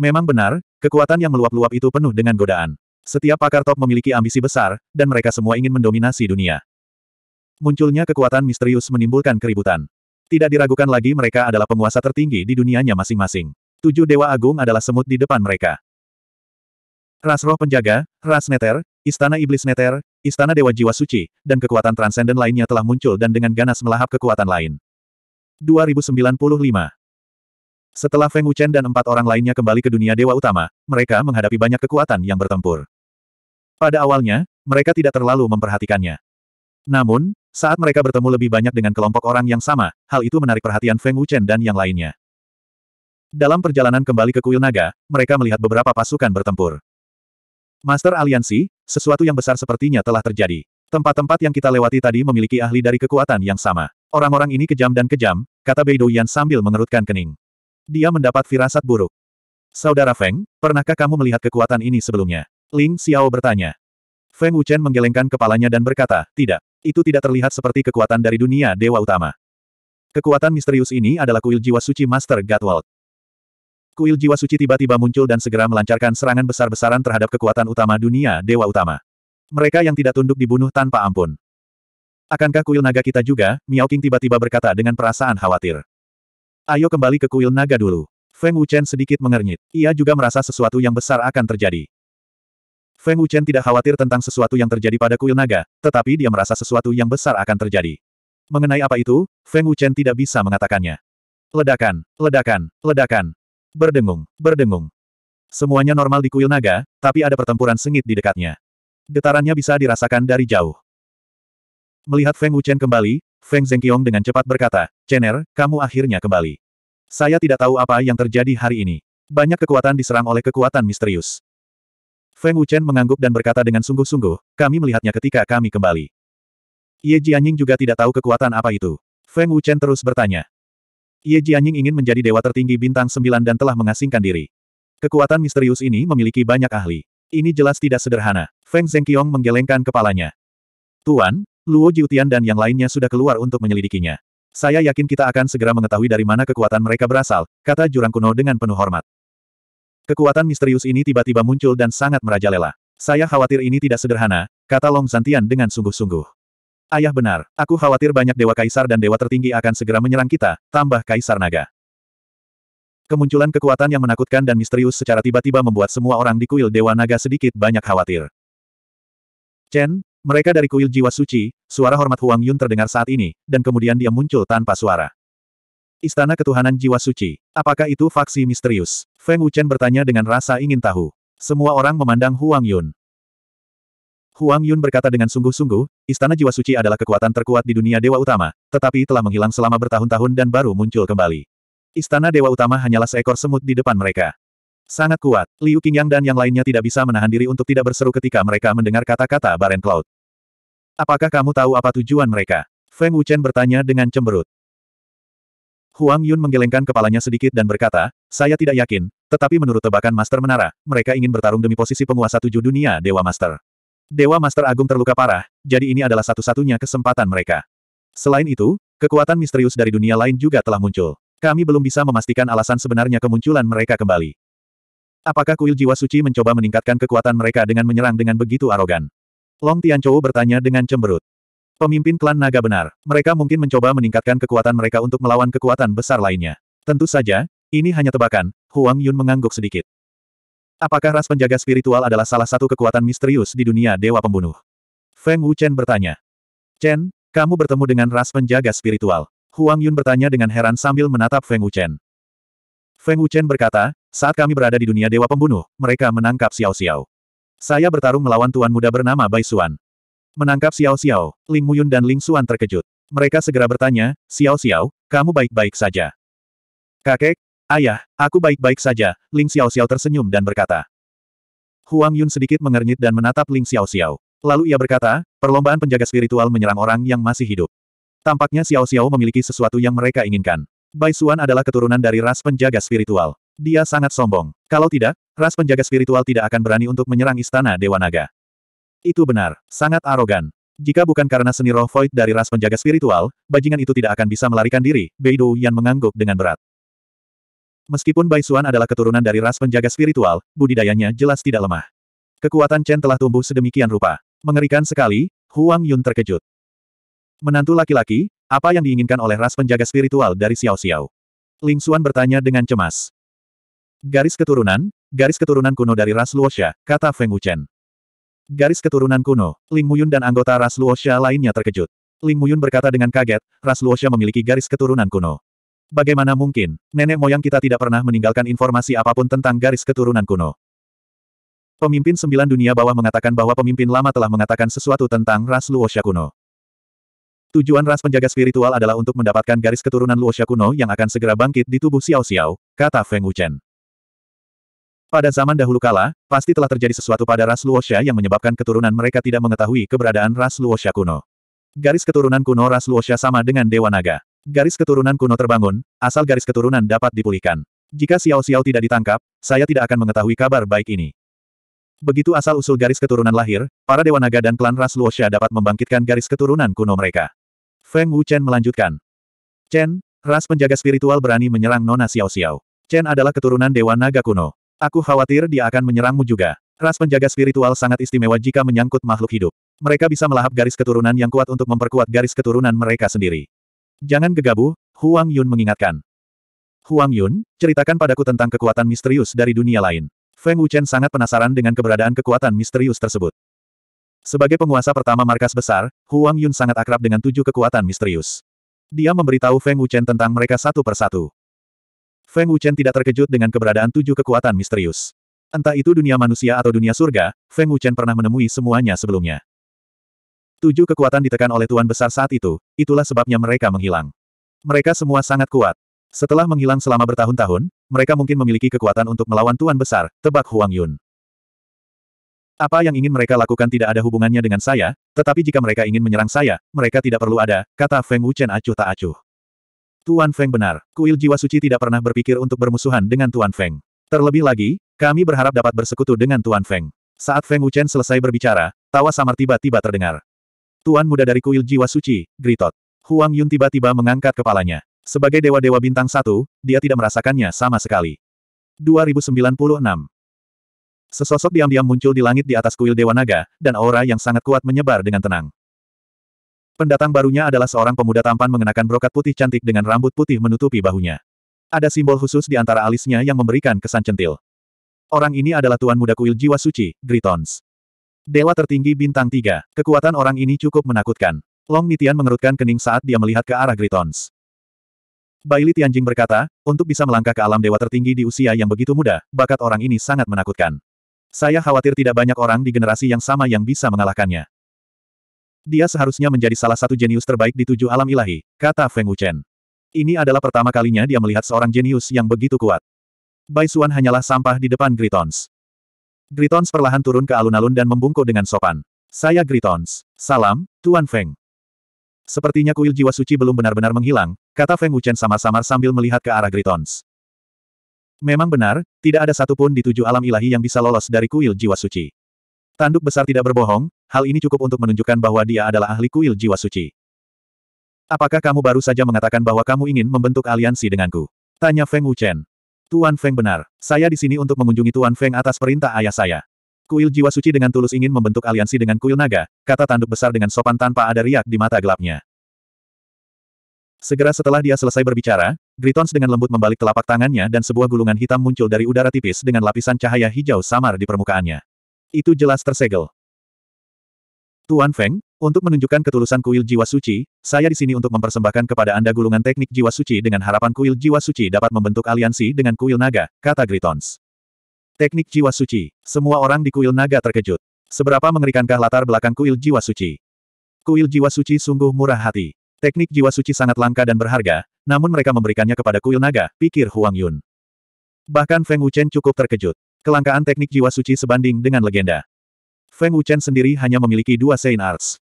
Memang benar, kekuatan yang meluap-luap itu penuh dengan godaan. Setiap pakar top memiliki ambisi besar, dan mereka semua ingin mendominasi dunia. Munculnya kekuatan misterius menimbulkan keributan. Tidak diragukan lagi mereka adalah penguasa tertinggi di dunianya masing-masing. Tujuh Dewa Agung adalah semut di depan mereka. Ras roh penjaga, ras neter, Istana Iblis Neter, Istana Dewa Jiwa Suci, dan kekuatan transenden lainnya telah muncul dan dengan ganas melahap kekuatan lain. 2095 Setelah Feng Wuchen dan empat orang lainnya kembali ke dunia Dewa Utama, mereka menghadapi banyak kekuatan yang bertempur. Pada awalnya, mereka tidak terlalu memperhatikannya. Namun, saat mereka bertemu lebih banyak dengan kelompok orang yang sama, hal itu menarik perhatian Feng Wuchen dan yang lainnya. Dalam perjalanan kembali ke Kuil Naga, mereka melihat beberapa pasukan bertempur. Master Aliansi, sesuatu yang besar sepertinya telah terjadi. Tempat-tempat yang kita lewati tadi memiliki ahli dari kekuatan yang sama. Orang-orang ini kejam dan kejam, kata Beidou Yan sambil mengerutkan kening. Dia mendapat firasat buruk. Saudara Feng, pernahkah kamu melihat kekuatan ini sebelumnya? Ling Xiao bertanya. Feng Wuchen menggelengkan kepalanya dan berkata, tidak. Itu tidak terlihat seperti kekuatan dari dunia Dewa Utama. Kekuatan misterius ini adalah kuil jiwa suci Master Gatwald. Kuil jiwa suci tiba-tiba muncul dan segera melancarkan serangan besar-besaran terhadap kekuatan utama dunia Dewa Utama. Mereka yang tidak tunduk dibunuh tanpa ampun. Akankah kuil naga kita juga? Miao King tiba-tiba berkata dengan perasaan khawatir. Ayo kembali ke kuil naga dulu. Feng Wuchen sedikit mengernyit. Ia juga merasa sesuatu yang besar akan terjadi. Feng Wuchen tidak khawatir tentang sesuatu yang terjadi pada kuil naga, tetapi dia merasa sesuatu yang besar akan terjadi. Mengenai apa itu, Feng Wuchen tidak bisa mengatakannya. Ledakan, ledakan, ledakan. Berdengung, berdengung. Semuanya normal di kuil naga, tapi ada pertempuran sengit di dekatnya. Getarannya bisa dirasakan dari jauh. Melihat Feng Wuchen kembali, Feng Zhengqiong dengan cepat berkata, Chener, kamu akhirnya kembali. Saya tidak tahu apa yang terjadi hari ini. Banyak kekuatan diserang oleh kekuatan misterius. Feng Wuchen mengangguk dan berkata dengan sungguh-sungguh, kami melihatnya ketika kami kembali. Ye Jianying juga tidak tahu kekuatan apa itu. Feng Wuchen terus bertanya. Ye Jianying ingin menjadi dewa tertinggi bintang sembilan dan telah mengasingkan diri. Kekuatan misterius ini memiliki banyak ahli. Ini jelas tidak sederhana. Feng Zhengqiong menggelengkan kepalanya. Tuan, Luo Jiutian dan yang lainnya sudah keluar untuk menyelidikinya. Saya yakin kita akan segera mengetahui dari mana kekuatan mereka berasal, kata Jurang Kuno dengan penuh hormat. Kekuatan misterius ini tiba-tiba muncul dan sangat merajalela. Saya khawatir ini tidak sederhana, kata Long Zantian dengan sungguh-sungguh. Ayah benar, aku khawatir banyak dewa kaisar dan dewa tertinggi akan segera menyerang kita, tambah kaisar naga. Kemunculan kekuatan yang menakutkan dan misterius secara tiba-tiba membuat semua orang di kuil dewa naga sedikit banyak khawatir. Chen, mereka dari kuil jiwa suci, suara hormat Huang Yun terdengar saat ini, dan kemudian dia muncul tanpa suara. Istana Ketuhanan Jiwa Suci. Apakah itu faksi misterius? Feng Chen bertanya dengan rasa ingin tahu. Semua orang memandang Huang Yun. Huang Yun berkata dengan sungguh-sungguh, Istana Jiwa Suci adalah kekuatan terkuat di dunia Dewa Utama, tetapi telah menghilang selama bertahun-tahun dan baru muncul kembali. Istana Dewa Utama hanyalah seekor semut di depan mereka. Sangat kuat, Liu Qingyang dan yang lainnya tidak bisa menahan diri untuk tidak berseru ketika mereka mendengar kata-kata Baren Cloud. Apakah kamu tahu apa tujuan mereka? Feng Wuchen bertanya dengan cemberut. Huang Yun menggelengkan kepalanya sedikit dan berkata, saya tidak yakin, tetapi menurut tebakan Master Menara, mereka ingin bertarung demi posisi penguasa tujuh dunia Dewa Master. Dewa Master Agung terluka parah, jadi ini adalah satu-satunya kesempatan mereka. Selain itu, kekuatan misterius dari dunia lain juga telah muncul. Kami belum bisa memastikan alasan sebenarnya kemunculan mereka kembali. Apakah kuil jiwa suci mencoba meningkatkan kekuatan mereka dengan menyerang dengan begitu arogan? Long Tianchou bertanya dengan cemberut. Pemimpin klan naga benar, mereka mungkin mencoba meningkatkan kekuatan mereka untuk melawan kekuatan besar lainnya. Tentu saja, ini hanya tebakan, Huang Yun mengangguk sedikit. Apakah ras penjaga spiritual adalah salah satu kekuatan misterius di dunia dewa pembunuh? Feng Wuchen bertanya. Chen, kamu bertemu dengan ras penjaga spiritual. Huang Yun bertanya dengan heran sambil menatap Feng Wuchen. Feng Wuchen berkata, saat kami berada di dunia dewa pembunuh, mereka menangkap Xiao Xiao. Saya bertarung melawan tuan muda bernama Bai Xuan. Menangkap Xiao Xiao, Ling Muyun dan Ling Xuan terkejut. Mereka segera bertanya, Xiao Xiao, kamu baik-baik saja. Kakek, Ayah, aku baik-baik saja, Ling Xiao Xiao tersenyum dan berkata. Huang Yun sedikit mengernyit dan menatap Ling Xiao Xiao. Lalu ia berkata, perlombaan penjaga spiritual menyerang orang yang masih hidup. Tampaknya Xiao Xiao memiliki sesuatu yang mereka inginkan. Bai Xuan adalah keturunan dari ras penjaga spiritual. Dia sangat sombong. Kalau tidak, ras penjaga spiritual tidak akan berani untuk menyerang istana Dewa Naga. Itu benar, sangat arogan. Jika bukan karena seni roh void dari ras penjaga spiritual, bajingan itu tidak akan bisa melarikan diri, Beidou Yan mengangguk dengan berat. Meskipun Bai Xuan adalah keturunan dari ras penjaga spiritual, budidayanya jelas tidak lemah. Kekuatan Chen telah tumbuh sedemikian rupa. Mengerikan sekali, Huang Yun terkejut. Menantu laki-laki, apa yang diinginkan oleh ras penjaga spiritual dari Xiao Xiao? Ling Xuan bertanya dengan cemas. Garis keturunan, garis keturunan kuno dari ras Luosha, kata Feng Wuchen. Garis keturunan kuno, Ling Muyun dan anggota ras Luosha lainnya terkejut. Ling Muyun berkata dengan kaget, ras Luosha memiliki garis keturunan kuno. Bagaimana mungkin, nenek moyang kita tidak pernah meninggalkan informasi apapun tentang garis keturunan kuno. Pemimpin sembilan dunia bawah mengatakan bahwa pemimpin lama telah mengatakan sesuatu tentang ras Luosha kuno. Tujuan ras penjaga spiritual adalah untuk mendapatkan garis keturunan Luosha kuno yang akan segera bangkit di tubuh Xiao Xiao, kata Feng Wuchen. Pada zaman dahulu kala, pasti telah terjadi sesuatu pada ras Luosha yang menyebabkan keturunan mereka tidak mengetahui keberadaan ras Luosha kuno. Garis keturunan kuno ras Luosha sama dengan Dewa Naga. Garis keturunan kuno terbangun, asal garis keturunan dapat dipulihkan. Jika Xiao Xiao tidak ditangkap, saya tidak akan mengetahui kabar baik ini. Begitu asal-usul garis keturunan lahir, para Dewa Naga dan klan Ras Luosha dapat membangkitkan garis keturunan kuno mereka. Feng Wu Chen melanjutkan. Chen, Ras penjaga spiritual berani menyerang Nona Xiao Xiao. Chen adalah keturunan Dewa Naga kuno. Aku khawatir dia akan menyerangmu juga. Ras penjaga spiritual sangat istimewa jika menyangkut makhluk hidup. Mereka bisa melahap garis keturunan yang kuat untuk memperkuat garis keturunan mereka sendiri. Jangan gegabah, Huang Yun mengingatkan. Huang Yun, ceritakan padaku tentang kekuatan misterius dari dunia lain. Feng Wuchen sangat penasaran dengan keberadaan kekuatan misterius tersebut. Sebagai penguasa pertama markas besar, Huang Yun sangat akrab dengan tujuh kekuatan misterius. Dia memberitahu Feng Wuchen tentang mereka satu persatu. Feng Wuchen tidak terkejut dengan keberadaan tujuh kekuatan misterius. Entah itu dunia manusia atau dunia surga, Feng Wuchen pernah menemui semuanya sebelumnya. Tujuh kekuatan ditekan oleh Tuan Besar saat itu, itulah sebabnya mereka menghilang. Mereka semua sangat kuat. Setelah menghilang selama bertahun-tahun, mereka mungkin memiliki kekuatan untuk melawan Tuan Besar, tebak Huang Yun. Apa yang ingin mereka lakukan tidak ada hubungannya dengan saya, tetapi jika mereka ingin menyerang saya, mereka tidak perlu ada, kata Feng Wuchen acuh tak acuh. Tuan Feng benar, kuil jiwa suci tidak pernah berpikir untuk bermusuhan dengan Tuan Feng. Terlebih lagi, kami berharap dapat bersekutu dengan Tuan Feng. Saat Feng Wuchen selesai berbicara, tawa samar tiba-tiba terdengar. Tuan muda dari kuil jiwa suci, Gritot. Huang Yun tiba-tiba mengangkat kepalanya. Sebagai dewa-dewa bintang satu, dia tidak merasakannya sama sekali. 2096 Sesosok diam-diam muncul di langit di atas kuil Dewa Naga, dan aura yang sangat kuat menyebar dengan tenang. Pendatang barunya adalah seorang pemuda tampan mengenakan brokat putih cantik dengan rambut putih menutupi bahunya. Ada simbol khusus di antara alisnya yang memberikan kesan centil. Orang ini adalah tuan muda kuil jiwa suci, Gritons. Dewa tertinggi bintang tiga. Kekuatan orang ini cukup menakutkan. Long Nitian mengerutkan kening saat dia melihat ke arah Gritons. Baili Tianjing berkata, untuk bisa melangkah ke alam dewa tertinggi di usia yang begitu muda, bakat orang ini sangat menakutkan. Saya khawatir tidak banyak orang di generasi yang sama yang bisa mengalahkannya. Dia seharusnya menjadi salah satu jenius terbaik di tujuh alam ilahi, kata Feng Wuchen. Ini adalah pertama kalinya dia melihat seorang jenius yang begitu kuat. Bai Xuan hanyalah sampah di depan Gritons. Gritons perlahan turun ke alun-alun dan membungkuk dengan sopan. Saya Gritons. Salam, Tuan Feng. Sepertinya kuil jiwa suci belum benar-benar menghilang, kata Feng Wuchen samar-samar sambil melihat ke arah Gritons. Memang benar, tidak ada satupun di tujuh alam ilahi yang bisa lolos dari kuil jiwa suci. Tanduk besar tidak berbohong, hal ini cukup untuk menunjukkan bahwa dia adalah ahli kuil jiwa suci. Apakah kamu baru saja mengatakan bahwa kamu ingin membentuk aliansi denganku? Tanya Feng Wuchen. Tuan Feng benar. Saya di sini untuk mengunjungi Tuan Feng atas perintah ayah saya. Kuil jiwa suci dengan tulus ingin membentuk aliansi dengan kuil naga, kata tanduk besar dengan sopan tanpa ada riak di mata gelapnya. Segera setelah dia selesai berbicara, Gritons dengan lembut membalik telapak tangannya dan sebuah gulungan hitam muncul dari udara tipis dengan lapisan cahaya hijau samar di permukaannya. Itu jelas tersegel. Tuan Feng, untuk menunjukkan ketulusan kuil jiwa suci, saya di sini untuk mempersembahkan kepada Anda gulungan teknik jiwa suci dengan harapan kuil jiwa suci dapat membentuk aliansi dengan kuil naga, kata Gritons. Teknik jiwa suci. Semua orang di kuil naga terkejut. Seberapa mengerikankah latar belakang kuil jiwa suci? Kuil jiwa suci sungguh murah hati. Teknik jiwa suci sangat langka dan berharga, namun mereka memberikannya kepada kuil naga, pikir Huang Yun. Bahkan Feng Wuchen cukup terkejut. Kelangkaan teknik jiwa suci sebanding dengan legenda. Feng Wuchen sendiri hanya memiliki dua Saint Arts.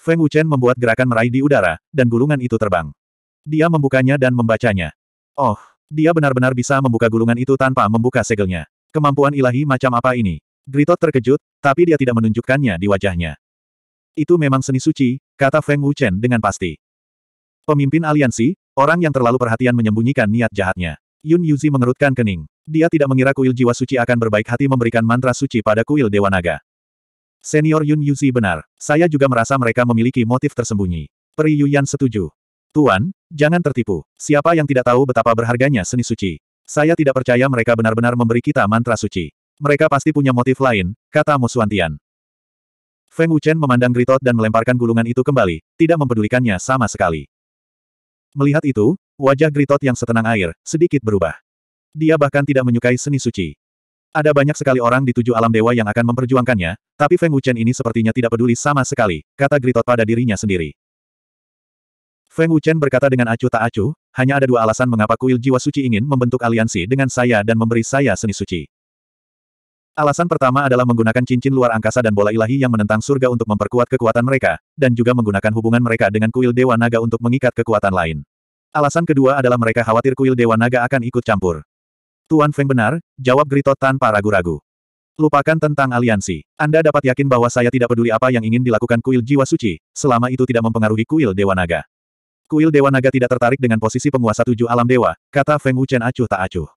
Feng Wuchen membuat gerakan meraih di udara, dan gulungan itu terbang. Dia membukanya dan membacanya. Oh, dia benar-benar bisa membuka gulungan itu tanpa membuka segelnya. Kemampuan ilahi macam apa ini? Gritot terkejut, tapi dia tidak menunjukkannya di wajahnya. Itu memang seni suci, kata Feng Wuchen dengan pasti. Pemimpin aliansi, orang yang terlalu perhatian menyembunyikan niat jahatnya. Yun Yuzi mengerutkan kening. Dia tidak mengira kuil jiwa suci akan berbaik hati memberikan mantra suci pada kuil Dewa Naga. Senior Yun Yuzi benar, saya juga merasa mereka memiliki motif tersembunyi. Peri Yuyan setuju. Tuan, jangan tertipu. Siapa yang tidak tahu betapa berharganya seni suci? Saya tidak percaya mereka benar-benar memberi kita mantra suci. Mereka pasti punya motif lain, kata Musuantian. Feng Wuchen memandang Gritot dan melemparkan gulungan itu kembali, tidak mempedulikannya sama sekali. Melihat itu, wajah Gritot yang setenang air, sedikit berubah. Dia bahkan tidak menyukai seni suci. Ada banyak sekali orang di tujuh alam dewa yang akan memperjuangkannya, tapi Feng Wuchen ini sepertinya tidak peduli sama sekali, kata Gritot pada dirinya sendiri. Feng Wuchen berkata dengan acuh tak acuh, hanya ada dua alasan mengapa kuil jiwa suci ingin membentuk aliansi dengan saya dan memberi saya seni suci. Alasan pertama adalah menggunakan cincin luar angkasa dan bola ilahi yang menentang surga untuk memperkuat kekuatan mereka, dan juga menggunakan hubungan mereka dengan kuil dewa naga untuk mengikat kekuatan lain. Alasan kedua adalah mereka khawatir kuil dewa naga akan ikut campur. Tuan Feng benar, jawab Grito tanpa ragu-ragu. Lupakan tentang aliansi. Anda dapat yakin bahwa saya tidak peduli apa yang ingin dilakukan kuil jiwa suci, selama itu tidak mempengaruhi kuil Dewa Naga. Kuil Dewa Naga tidak tertarik dengan posisi penguasa tujuh alam dewa, kata Feng Wuchen acuh tak acuh.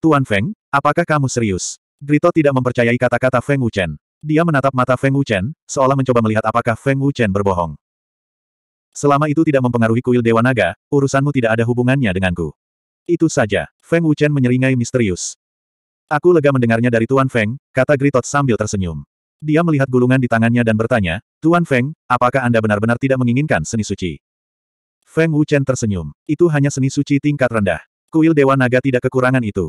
Tuan Feng, apakah kamu serius? Grito tidak mempercayai kata-kata Feng Wuchen. Dia menatap mata Feng Wuchen, seolah mencoba melihat apakah Feng Wuchen berbohong. Selama itu tidak mempengaruhi kuil Dewa Naga, urusanmu tidak ada hubungannya denganku. Itu saja. Feng Wuchen menyeringai misterius. Aku lega mendengarnya dari Tuan Feng, kata Gritot sambil tersenyum. Dia melihat gulungan di tangannya dan bertanya, Tuan Feng, apakah Anda benar-benar tidak menginginkan seni suci? Feng Wuchen tersenyum. Itu hanya seni suci tingkat rendah. Kuil Dewa Naga tidak kekurangan itu.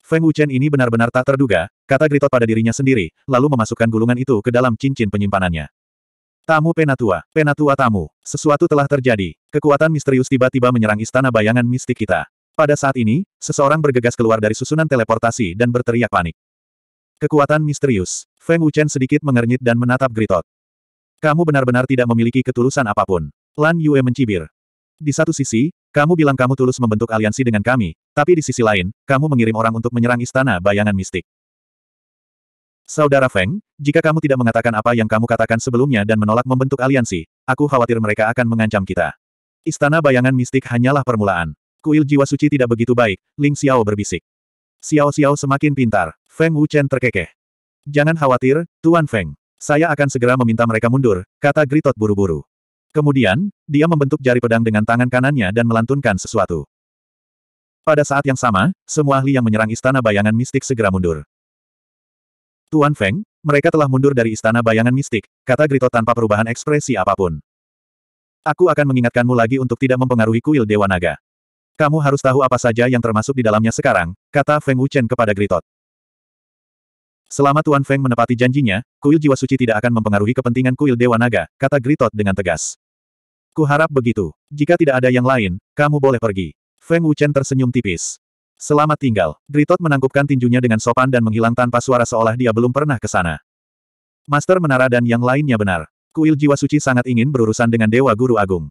Feng Wuchen ini benar-benar tak terduga, kata Gritot pada dirinya sendiri, lalu memasukkan gulungan itu ke dalam cincin penyimpanannya. Tamu Penatua, Penatua tamu, sesuatu telah terjadi. Kekuatan misterius tiba-tiba menyerang istana bayangan mistik kita. Pada saat ini, seseorang bergegas keluar dari susunan teleportasi dan berteriak panik. Kekuatan misterius. Feng Wuchen sedikit mengernyit dan menatap Gritot. Kamu benar-benar tidak memiliki ketulusan apapun. Lan Yue mencibir. Di satu sisi, kamu bilang kamu tulus membentuk aliansi dengan kami, tapi di sisi lain, kamu mengirim orang untuk menyerang istana bayangan mistik. Saudara Feng, jika kamu tidak mengatakan apa yang kamu katakan sebelumnya dan menolak membentuk aliansi, aku khawatir mereka akan mengancam kita. Istana bayangan mistik hanyalah permulaan. Kuil jiwa suci tidak begitu baik, Ling Xiao berbisik. Xiao Xiao semakin pintar, Feng Wuchen terkekeh. Jangan khawatir, Tuan Feng. Saya akan segera meminta mereka mundur, kata Gritot buru-buru. Kemudian, dia membentuk jari pedang dengan tangan kanannya dan melantunkan sesuatu. Pada saat yang sama, semua ahli yang menyerang istana bayangan mistik segera mundur. Tuan Feng, mereka telah mundur dari istana bayangan mistik, kata Grito tanpa perubahan ekspresi apapun. Aku akan mengingatkanmu lagi untuk tidak mempengaruhi kuil Dewa Naga. Kamu harus tahu apa saja yang termasuk di dalamnya sekarang, kata Feng Wuchen kepada Gritot. Selama Tuan Feng menepati janjinya, kuil jiwa suci tidak akan mempengaruhi kepentingan kuil Dewa Naga, kata Gritot dengan tegas. Kuharap begitu. Jika tidak ada yang lain, kamu boleh pergi. Feng Wuchen tersenyum tipis. Selamat tinggal. Gritot menangkupkan tinjunya dengan sopan dan menghilang tanpa suara seolah dia belum pernah ke sana. Master Menara dan yang lainnya benar. Kuil Jiwa Suci sangat ingin berurusan dengan Dewa Guru Agung.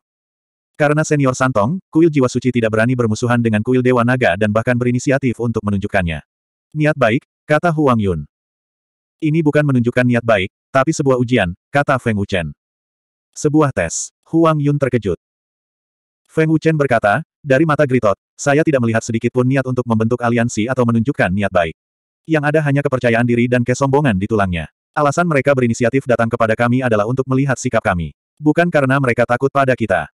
Karena senior Santong, kuil Jiwa Suci tidak berani bermusuhan dengan kuil Dewa Naga dan bahkan berinisiatif untuk menunjukkannya. Niat baik, kata Huang Yun. Ini bukan menunjukkan niat baik, tapi sebuah ujian, kata Feng Wuchen. Sebuah tes. Huang Yun terkejut. Feng Wuchen berkata, dari mata Gritot, saya tidak melihat sedikit pun niat untuk membentuk aliansi atau menunjukkan niat baik. Yang ada hanya kepercayaan diri dan kesombongan di tulangnya. Alasan mereka berinisiatif datang kepada kami adalah untuk melihat sikap kami. Bukan karena mereka takut pada kita.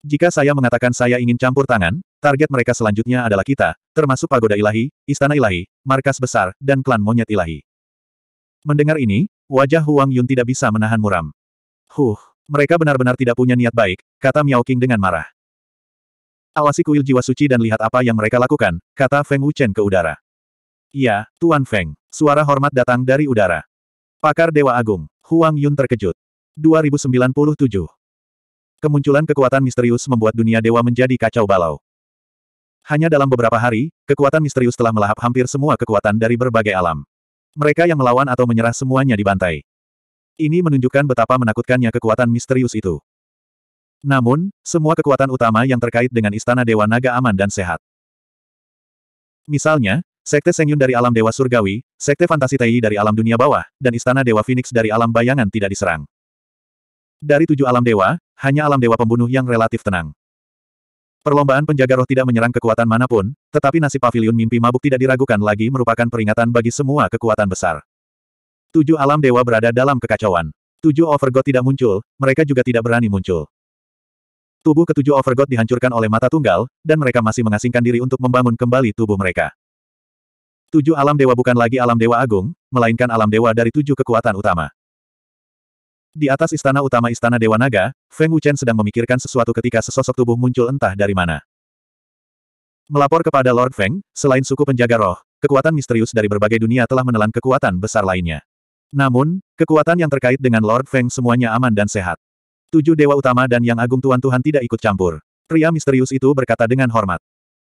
Jika saya mengatakan saya ingin campur tangan, target mereka selanjutnya adalah kita, termasuk pagoda ilahi, istana ilahi, markas besar, dan klan monyet ilahi. Mendengar ini, wajah Huang Yun tidak bisa menahan muram. Huh, mereka benar-benar tidak punya niat baik, kata Miao King dengan marah. Awasi kuil jiwa suci dan lihat apa yang mereka lakukan, kata Feng Wuchen ke udara. Iya, Tuan Feng. Suara hormat datang dari udara. Pakar Dewa Agung, Huang Yun terkejut. 2097. Kemunculan kekuatan misterius membuat dunia dewa menjadi kacau balau. Hanya dalam beberapa hari, kekuatan misterius telah melahap hampir semua kekuatan dari berbagai alam. Mereka yang melawan atau menyerah semuanya dibantai. Ini menunjukkan betapa menakutkannya kekuatan misterius itu. Namun, semua kekuatan utama yang terkait dengan Istana Dewa Naga aman dan sehat. Misalnya, Sekte Sengyun dari alam Dewa Surgawi, Sekte Fantasi Tei dari alam dunia bawah, dan Istana Dewa Phoenix dari alam bayangan tidak diserang. Dari tujuh alam dewa, hanya alam dewa pembunuh yang relatif tenang. Perlombaan penjaga roh tidak menyerang kekuatan manapun, tetapi nasib pavilion mimpi mabuk tidak diragukan lagi merupakan peringatan bagi semua kekuatan besar. Tujuh alam dewa berada dalam kekacauan. Tujuh overgod tidak muncul, mereka juga tidak berani muncul. Tubuh ketujuh Overgod dihancurkan oleh mata tunggal, dan mereka masih mengasingkan diri untuk membangun kembali tubuh mereka. Tujuh alam dewa bukan lagi alam dewa agung, melainkan alam dewa dari tujuh kekuatan utama. Di atas istana utama istana Dewa Naga, Feng Wuchen sedang memikirkan sesuatu ketika sesosok tubuh muncul entah dari mana. Melapor kepada Lord Feng, selain suku penjaga roh, kekuatan misterius dari berbagai dunia telah menelan kekuatan besar lainnya. Namun, kekuatan yang terkait dengan Lord Feng semuanya aman dan sehat. Tujuh dewa utama dan yang agung Tuan Tuhan tidak ikut campur. Pria misterius itu berkata dengan hormat.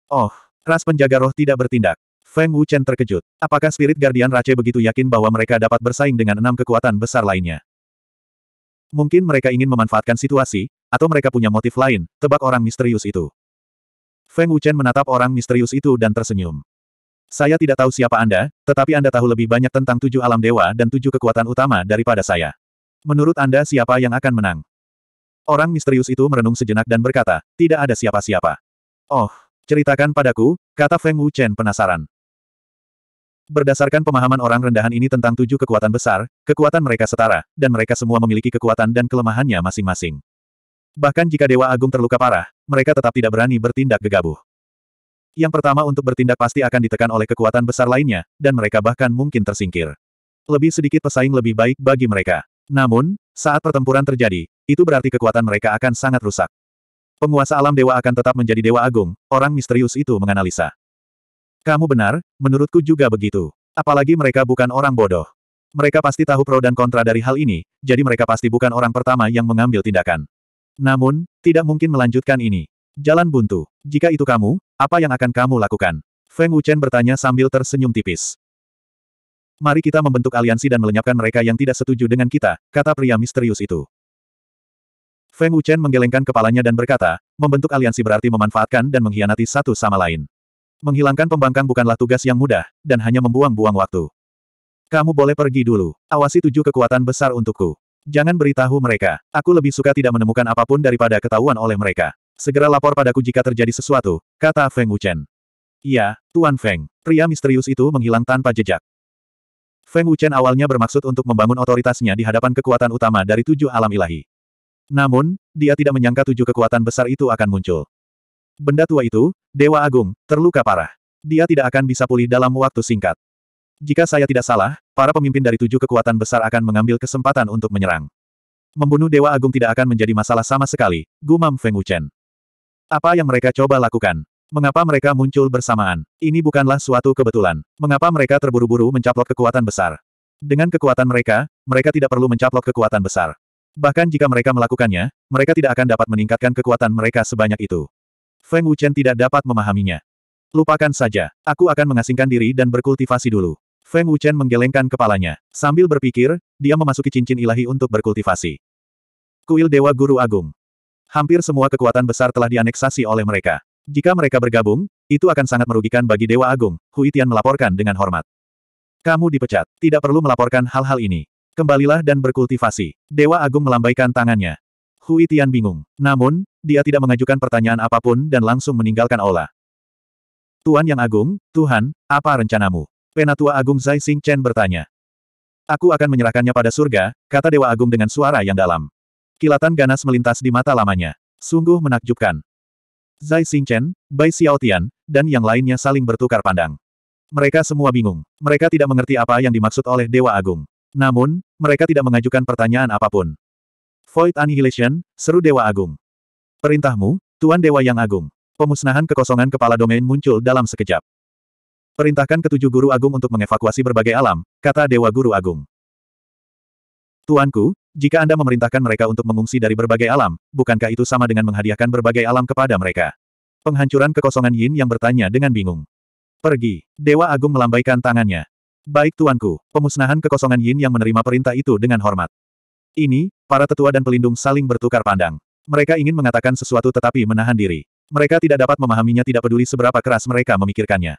Oh, ras penjaga roh tidak bertindak. Feng Wuchen terkejut. Apakah spirit guardian Rache begitu yakin bahwa mereka dapat bersaing dengan enam kekuatan besar lainnya? Mungkin mereka ingin memanfaatkan situasi, atau mereka punya motif lain, tebak orang misterius itu. Feng Wuchen menatap orang misterius itu dan tersenyum. Saya tidak tahu siapa Anda, tetapi Anda tahu lebih banyak tentang tujuh alam dewa dan tujuh kekuatan utama daripada saya. Menurut Anda siapa yang akan menang? Orang misterius itu merenung sejenak dan berkata, tidak ada siapa-siapa. Oh, ceritakan padaku, kata Feng Wu Chen penasaran. Berdasarkan pemahaman orang rendahan ini tentang tujuh kekuatan besar, kekuatan mereka setara, dan mereka semua memiliki kekuatan dan kelemahannya masing-masing. Bahkan jika Dewa Agung terluka parah, mereka tetap tidak berani bertindak gegabah. Yang pertama untuk bertindak pasti akan ditekan oleh kekuatan besar lainnya, dan mereka bahkan mungkin tersingkir. Lebih sedikit pesaing lebih baik bagi mereka. Namun, saat pertempuran terjadi, itu berarti kekuatan mereka akan sangat rusak. Penguasa alam dewa akan tetap menjadi dewa agung, orang misterius itu menganalisa. Kamu benar, menurutku juga begitu. Apalagi mereka bukan orang bodoh. Mereka pasti tahu pro dan kontra dari hal ini, jadi mereka pasti bukan orang pertama yang mengambil tindakan. Namun, tidak mungkin melanjutkan ini. Jalan buntu. Jika itu kamu, apa yang akan kamu lakukan? Feng Wuchen bertanya sambil tersenyum tipis. Mari kita membentuk aliansi dan melenyapkan mereka yang tidak setuju dengan kita, kata pria misterius itu. Feng Wuchen menggelengkan kepalanya dan berkata, membentuk aliansi berarti memanfaatkan dan mengkhianati satu sama lain. Menghilangkan pembangkang bukanlah tugas yang mudah, dan hanya membuang-buang waktu. Kamu boleh pergi dulu. Awasi tujuh kekuatan besar untukku. Jangan beritahu mereka. Aku lebih suka tidak menemukan apapun daripada ketahuan oleh mereka. Segera lapor padaku jika terjadi sesuatu, kata Feng Wuchen. Iya, Tuan Feng. Pria misterius itu menghilang tanpa jejak. Feng Wuchen awalnya bermaksud untuk membangun otoritasnya di hadapan kekuatan utama dari tujuh alam ilahi. Namun, dia tidak menyangka tujuh kekuatan besar itu akan muncul. Benda tua itu, Dewa Agung, terluka parah. Dia tidak akan bisa pulih dalam waktu singkat. Jika saya tidak salah, para pemimpin dari tujuh kekuatan besar akan mengambil kesempatan untuk menyerang. Membunuh Dewa Agung tidak akan menjadi masalah sama sekali, gumam Feng Wuchen. Apa yang mereka coba lakukan? Mengapa mereka muncul bersamaan? Ini bukanlah suatu kebetulan. Mengapa mereka terburu-buru mencaplok kekuatan besar? Dengan kekuatan mereka, mereka tidak perlu mencaplok kekuatan besar. Bahkan jika mereka melakukannya, mereka tidak akan dapat meningkatkan kekuatan mereka sebanyak itu. Feng Wuchen tidak dapat memahaminya. Lupakan saja, aku akan mengasingkan diri dan berkultivasi dulu. Feng Wuchen menggelengkan kepalanya. Sambil berpikir, dia memasuki cincin ilahi untuk berkultivasi. Kuil Dewa Guru Agung. Hampir semua kekuatan besar telah dianeksasi oleh mereka. Jika mereka bergabung, itu akan sangat merugikan bagi Dewa Agung, Hui Tian melaporkan dengan hormat. Kamu dipecat, tidak perlu melaporkan hal-hal ini. Kembalilah dan berkultivasi. Dewa Agung melambaikan tangannya. Hui Tian bingung. Namun, dia tidak mengajukan pertanyaan apapun dan langsung meninggalkan Ola. Tuan Yang Agung, Tuhan, apa rencanamu? Penatua Agung Zai Sing Chen bertanya. Aku akan menyerahkannya pada surga, kata Dewa Agung dengan suara yang dalam. Kilatan ganas melintas di mata lamanya. Sungguh menakjubkan. Zai Xingchen, Bai Xiaotian, dan yang lainnya saling bertukar pandang. Mereka semua bingung. Mereka tidak mengerti apa yang dimaksud oleh Dewa Agung. Namun, mereka tidak mengajukan pertanyaan apapun. Void Annihilation, seru Dewa Agung. Perintahmu, Tuan Dewa Yang Agung. Pemusnahan kekosongan kepala domain muncul dalam sekejap. Perintahkan ketujuh guru agung untuk mengevakuasi berbagai alam, kata Dewa Guru Agung. Tuanku, jika Anda memerintahkan mereka untuk mengungsi dari berbagai alam, bukankah itu sama dengan menghadiahkan berbagai alam kepada mereka? Penghancuran kekosongan Yin yang bertanya dengan bingung. Pergi. Dewa Agung melambaikan tangannya. Baik tuanku, pemusnahan kekosongan Yin yang menerima perintah itu dengan hormat. Ini, para tetua dan pelindung saling bertukar pandang. Mereka ingin mengatakan sesuatu tetapi menahan diri. Mereka tidak dapat memahaminya tidak peduli seberapa keras mereka memikirkannya.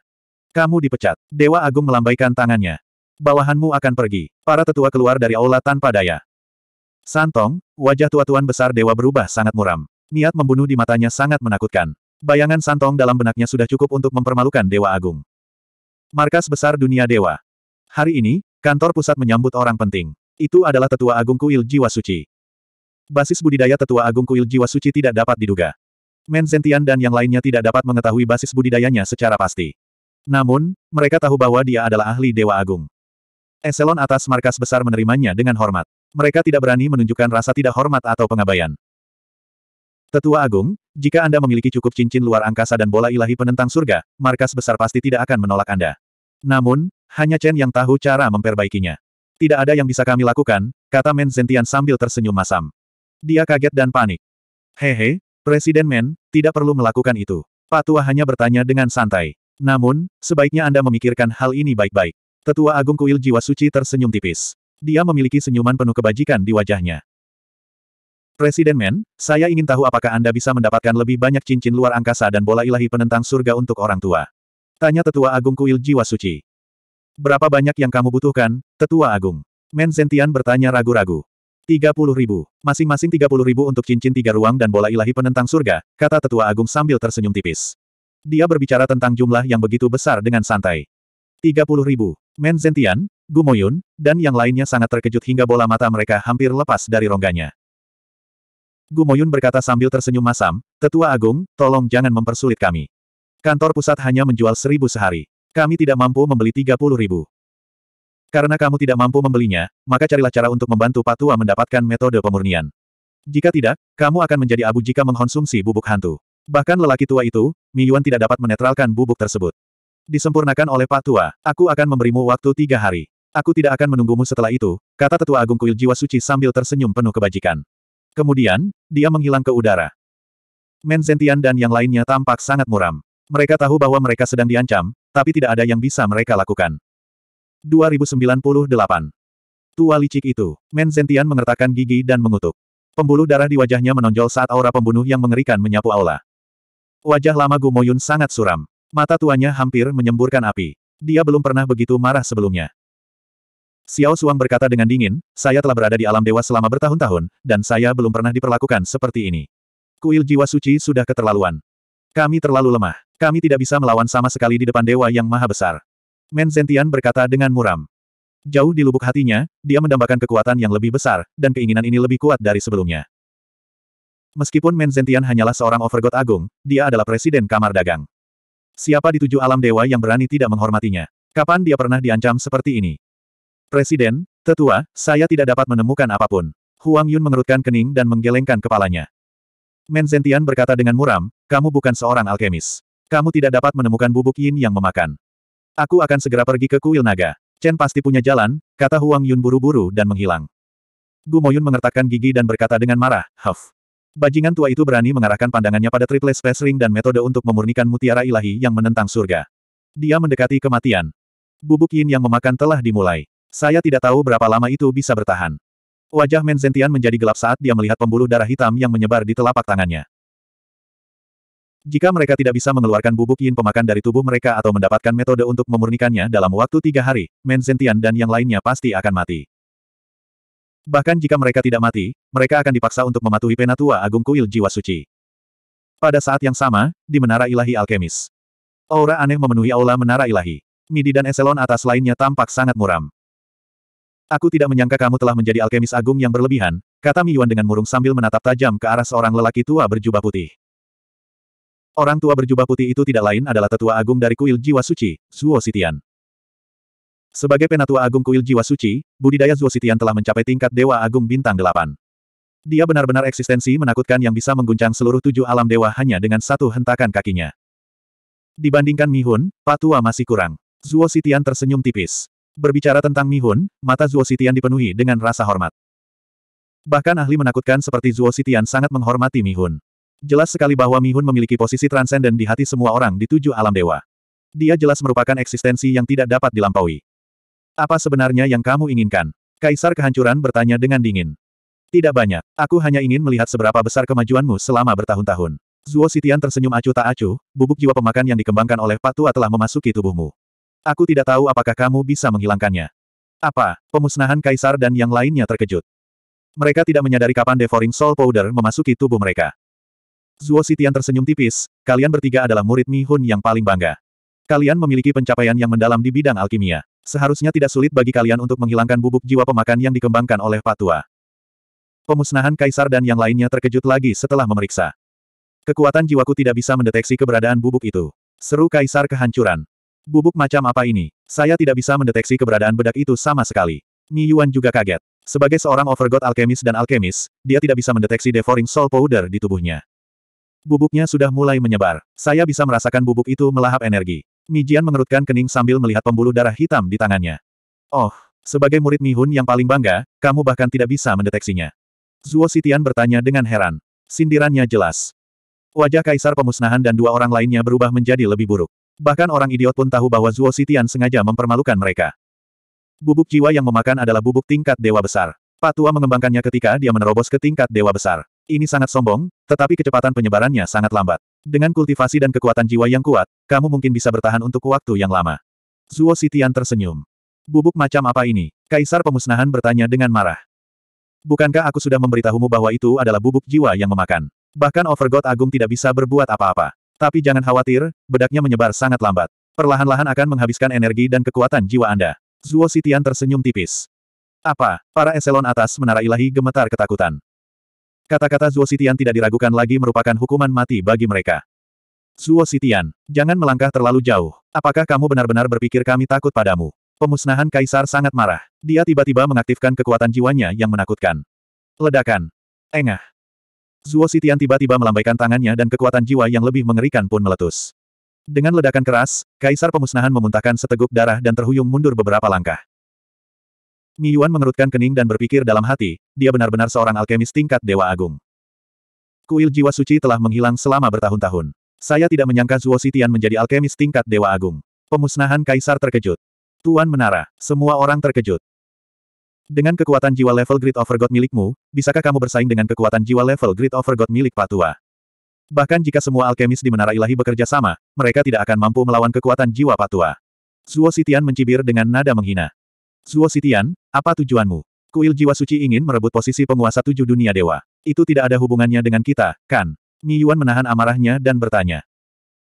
Kamu dipecat. Dewa Agung melambaikan tangannya. Bawahanmu akan pergi. Para tetua keluar dari aula tanpa daya. Santong, wajah tua tuan besar dewa berubah sangat muram. Niat membunuh di matanya sangat menakutkan. Bayangan Santong dalam benaknya sudah cukup untuk mempermalukan Dewa Agung. Markas Besar Dunia Dewa. Hari ini, kantor pusat menyambut orang penting. Itu adalah Tetua Agung Kuil Jiwa Suci. Basis budidaya Tetua Agung Kuil Jiwa Suci tidak dapat diduga. Menzentian dan yang lainnya tidak dapat mengetahui basis budidayanya secara pasti. Namun, mereka tahu bahwa dia adalah ahli Dewa Agung. Eselon atas markas besar menerimanya dengan hormat mereka tidak berani menunjukkan rasa tidak hormat atau pengabaian. Tetua Agung, jika Anda memiliki cukup cincin luar angkasa dan bola ilahi penentang surga, markas besar pasti tidak akan menolak Anda. Namun, hanya Chen yang tahu cara memperbaikinya. Tidak ada yang bisa kami lakukan, kata Men Zentian sambil tersenyum masam. Dia kaget dan panik. Hehe, Presiden Men, tidak perlu melakukan itu. Patua hanya bertanya dengan santai. Namun, sebaiknya Anda memikirkan hal ini baik-baik. Tetua Agung Kuil Jiwa Suci tersenyum tipis. Dia memiliki senyuman penuh kebajikan di wajahnya. Presiden Men, saya ingin tahu apakah Anda bisa mendapatkan lebih banyak cincin luar angkasa dan bola ilahi penentang surga untuk orang tua. Tanya Tetua Agung Kuil Jiwa Suci. Berapa banyak yang kamu butuhkan, Tetua Agung? Men Zentian bertanya ragu-ragu. 30 ribu. Masing-masing 30 ribu untuk cincin tiga ruang dan bola ilahi penentang surga, kata Tetua Agung sambil tersenyum tipis. Dia berbicara tentang jumlah yang begitu besar dengan santai. 30 ribu. Men Zentian, Gumoyun, dan yang lainnya sangat terkejut hingga bola mata mereka hampir lepas dari rongganya. Gumoyun berkata sambil tersenyum masam, Tetua Agung, tolong jangan mempersulit kami. Kantor pusat hanya menjual seribu sehari. Kami tidak mampu membeli tiga puluh ribu. Karena kamu tidak mampu membelinya, maka carilah cara untuk membantu Patua mendapatkan metode pemurnian. Jika tidak, kamu akan menjadi abu jika mengkonsumsi bubuk hantu. Bahkan lelaki tua itu, Mi Yuan tidak dapat menetralkan bubuk tersebut. Disempurnakan oleh Patua, aku akan memberimu waktu tiga hari. Aku tidak akan menunggumu setelah itu, kata tetua agung kuil jiwa suci sambil tersenyum penuh kebajikan. Kemudian, dia menghilang ke udara. Menzentian dan yang lainnya tampak sangat muram. Mereka tahu bahwa mereka sedang diancam, tapi tidak ada yang bisa mereka lakukan. 2098. Tua licik itu, Menzentian mengertakkan gigi dan mengutuk. Pembuluh darah di wajahnya menonjol saat aura pembunuh yang mengerikan menyapu aula. Wajah lama Gumoyun sangat suram. Mata tuanya hampir menyemburkan api. Dia belum pernah begitu marah sebelumnya. Xiao Suang berkata dengan dingin, saya telah berada di alam dewa selama bertahun-tahun, dan saya belum pernah diperlakukan seperti ini. Kuil jiwa suci sudah keterlaluan. Kami terlalu lemah. Kami tidak bisa melawan sama sekali di depan dewa yang maha besar. Men Zentian berkata dengan muram. Jauh di lubuk hatinya, dia mendambakan kekuatan yang lebih besar, dan keinginan ini lebih kuat dari sebelumnya. Meskipun Men Zentian hanyalah seorang overgod agung, dia adalah presiden kamar dagang. Siapa di tujuh alam dewa yang berani tidak menghormatinya? Kapan dia pernah diancam seperti ini? Presiden, tetua, saya tidak dapat menemukan apapun. Huang Yun mengerutkan kening dan menggelengkan kepalanya. Men Zentian berkata dengan muram, kamu bukan seorang alkemis. Kamu tidak dapat menemukan bubuk yin yang memakan. Aku akan segera pergi ke kuil naga. Chen pasti punya jalan, kata Huang Yun buru-buru dan menghilang. Gu Moyun mengertakkan gigi dan berkata dengan marah, Huff. Bajingan tua itu berani mengarahkan pandangannya pada triple space ring dan metode untuk memurnikan mutiara ilahi yang menentang surga. Dia mendekati kematian. Bubuk yin yang memakan telah dimulai. Saya tidak tahu berapa lama itu bisa bertahan. Wajah Menzentian menjadi gelap saat dia melihat pembuluh darah hitam yang menyebar di telapak tangannya. Jika mereka tidak bisa mengeluarkan bubuk yin pemakan dari tubuh mereka atau mendapatkan metode untuk memurnikannya dalam waktu tiga hari, Menzentian dan yang lainnya pasti akan mati. Bahkan jika mereka tidak mati, mereka akan dipaksa untuk mematuhi penatua agung kuil jiwa suci. Pada saat yang sama, di Menara Ilahi Alkemis. Aura aneh memenuhi aula Menara Ilahi. Midi dan eselon atas lainnya tampak sangat muram. Aku tidak menyangka kamu telah menjadi alkemis agung yang berlebihan, kata Mi Yuan dengan murung sambil menatap tajam ke arah seorang lelaki tua berjubah putih. Orang tua berjubah putih itu tidak lain adalah tetua agung dari kuil jiwa suci, Zuo Sitian. Sebagai penatua agung kuil jiwa suci, budidaya Zuo Sitian telah mencapai tingkat dewa agung bintang delapan. Dia benar-benar eksistensi menakutkan yang bisa mengguncang seluruh tujuh alam dewa hanya dengan satu hentakan kakinya. Dibandingkan Mi Mihun, Patua masih kurang. Zuo Sitian tersenyum tipis. Berbicara tentang Mi Mihun, mata Zuo Sitian dipenuhi dengan rasa hormat. Bahkan ahli menakutkan seperti Zuo Sitian sangat menghormati Mi Mihun. Jelas sekali bahwa Mi Mihun memiliki posisi transenden di hati semua orang di tujuh alam dewa. Dia jelas merupakan eksistensi yang tidak dapat dilampaui. Apa sebenarnya yang kamu inginkan? Kaisar kehancuran bertanya dengan dingin. Tidak banyak, aku hanya ingin melihat seberapa besar kemajuanmu selama bertahun-tahun. Zuo Sitian tersenyum acuh tak acuh, bubuk jiwa pemakan yang dikembangkan oleh Patua telah memasuki tubuhmu. Aku tidak tahu apakah kamu bisa menghilangkannya. Apa? Pemusnahan Kaisar dan yang lainnya terkejut. Mereka tidak menyadari kapan Devouring Soul Powder memasuki tubuh mereka. Zuo Sitian tersenyum tipis, kalian bertiga adalah murid Mi Hun yang paling bangga. Kalian memiliki pencapaian yang mendalam di bidang alkimia. Seharusnya tidak sulit bagi kalian untuk menghilangkan bubuk jiwa pemakan yang dikembangkan oleh Patua. Pemusnahan Kaisar dan yang lainnya terkejut lagi setelah memeriksa. Kekuatan jiwaku tidak bisa mendeteksi keberadaan bubuk itu. Seru Kaisar kehancuran. Bubuk macam apa ini? Saya tidak bisa mendeteksi keberadaan bedak itu sama sekali. Mi Yuan juga kaget. Sebagai seorang overgod alkemis dan alkemis, dia tidak bisa mendeteksi devouring soul powder di tubuhnya. Bubuknya sudah mulai menyebar. Saya bisa merasakan bubuk itu melahap energi. Mi Jian mengerutkan kening sambil melihat pembuluh darah hitam di tangannya. Oh, sebagai murid Mi Hun yang paling bangga, kamu bahkan tidak bisa mendeteksinya. Zuo Sitian bertanya dengan heran. Sindirannya jelas. Wajah kaisar pemusnahan dan dua orang lainnya berubah menjadi lebih buruk. Bahkan orang idiot pun tahu bahwa Zuo Sitian sengaja mempermalukan mereka. Bubuk jiwa yang memakan adalah bubuk tingkat dewa besar. Patua mengembangkannya ketika dia menerobos ke tingkat dewa besar. Ini sangat sombong, tetapi kecepatan penyebarannya sangat lambat. Dengan kultivasi dan kekuatan jiwa yang kuat, kamu mungkin bisa bertahan untuk waktu yang lama. Zuo Sitian tersenyum. Bubuk macam apa ini? Kaisar pemusnahan bertanya dengan marah. Bukankah aku sudah memberitahumu bahwa itu adalah bubuk jiwa yang memakan? Bahkan Overgod Agung tidak bisa berbuat apa-apa. Tapi jangan khawatir, bedaknya menyebar sangat lambat. Perlahan-lahan akan menghabiskan energi dan kekuatan jiwa Anda. Zuo Sitian tersenyum tipis. Apa? Para eselon atas menara ilahi gemetar ketakutan. Kata-kata Zuo Sitian tidak diragukan lagi merupakan hukuman mati bagi mereka. Zuo Sitian, jangan melangkah terlalu jauh. Apakah kamu benar-benar berpikir kami takut padamu? Pemusnahan Kaisar sangat marah. Dia tiba-tiba mengaktifkan kekuatan jiwanya yang menakutkan. Ledakan. Engah. Zuo Sitian tiba-tiba melambaikan tangannya dan kekuatan jiwa yang lebih mengerikan pun meletus. Dengan ledakan keras, Kaisar Pemusnahan memuntahkan seteguk darah dan terhuyung mundur beberapa langkah. Yuan mengerutkan kening dan berpikir dalam hati, dia benar-benar seorang alkemis tingkat Dewa Agung. Kuil jiwa suci telah menghilang selama bertahun-tahun. Saya tidak menyangka Zuo Sitian menjadi alkemis tingkat Dewa Agung. Pemusnahan Kaisar terkejut. Tuan Menara, semua orang terkejut. Dengan kekuatan jiwa level Grid Over God milikmu, bisakah kamu bersaing dengan kekuatan jiwa level Grid Over God milik Patua? Bahkan jika semua alkemis di Menara Ilahi bekerja sama, mereka tidak akan mampu melawan kekuatan jiwa Patua. Zuo Sitian mencibir dengan nada menghina. Zuo Sitian, apa tujuanmu? Kuil Jiwa Suci ingin merebut posisi penguasa tujuh dunia dewa. Itu tidak ada hubungannya dengan kita, kan? Mi Yuan menahan amarahnya dan bertanya.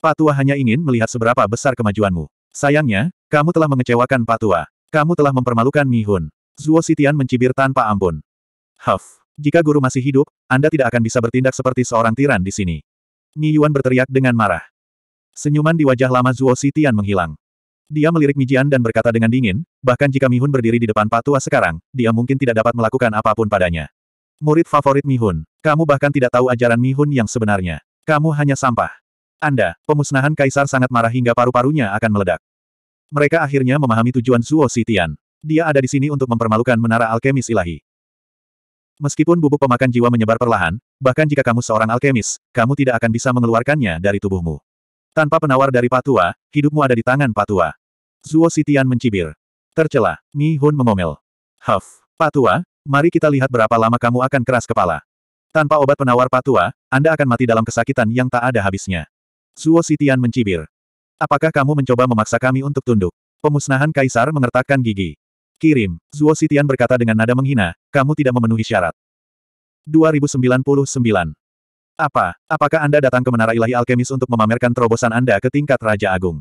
Patua hanya ingin melihat seberapa besar kemajuanmu. Sayangnya, kamu telah mengecewakan Patua. Kamu telah mempermalukan Mi Hun. Zuo Sitian mencibir tanpa ampun. Huff. Jika guru masih hidup, Anda tidak akan bisa bertindak seperti seorang tiran di sini. Mi Yuan berteriak dengan marah. Senyuman di wajah lama Zuo Sitian menghilang. Dia melirik Mijian dan berkata dengan dingin, bahkan jika Mihun berdiri di depan Patua sekarang, dia mungkin tidak dapat melakukan apapun padanya. Murid favorit Mihun, kamu bahkan tidak tahu ajaran Mihun yang sebenarnya. Kamu hanya sampah. Anda, pemusnahan kaisar sangat marah hingga paru-parunya akan meledak. Mereka akhirnya memahami tujuan Zuo Sitian. Dia ada di sini untuk mempermalukan menara alkemis ilahi. Meskipun bubuk pemakan jiwa menyebar perlahan, bahkan jika kamu seorang alkemis, kamu tidak akan bisa mengeluarkannya dari tubuhmu. Tanpa penawar dari patua, hidupmu ada di tangan patua. Zuo Sitian mencibir. Tercelah, Mi Hun mengomel. Huff, patua, mari kita lihat berapa lama kamu akan keras kepala. Tanpa obat penawar patua, Anda akan mati dalam kesakitan yang tak ada habisnya. Zuo Sitian mencibir. Apakah kamu mencoba memaksa kami untuk tunduk? Pemusnahan Kaisar mengertakkan gigi. Kirim, Zuo Sitian berkata dengan nada menghina, kamu tidak memenuhi syarat. 2099. Apa, apakah Anda datang ke Menara Ilahi Alkemis untuk memamerkan terobosan Anda ke tingkat Raja Agung?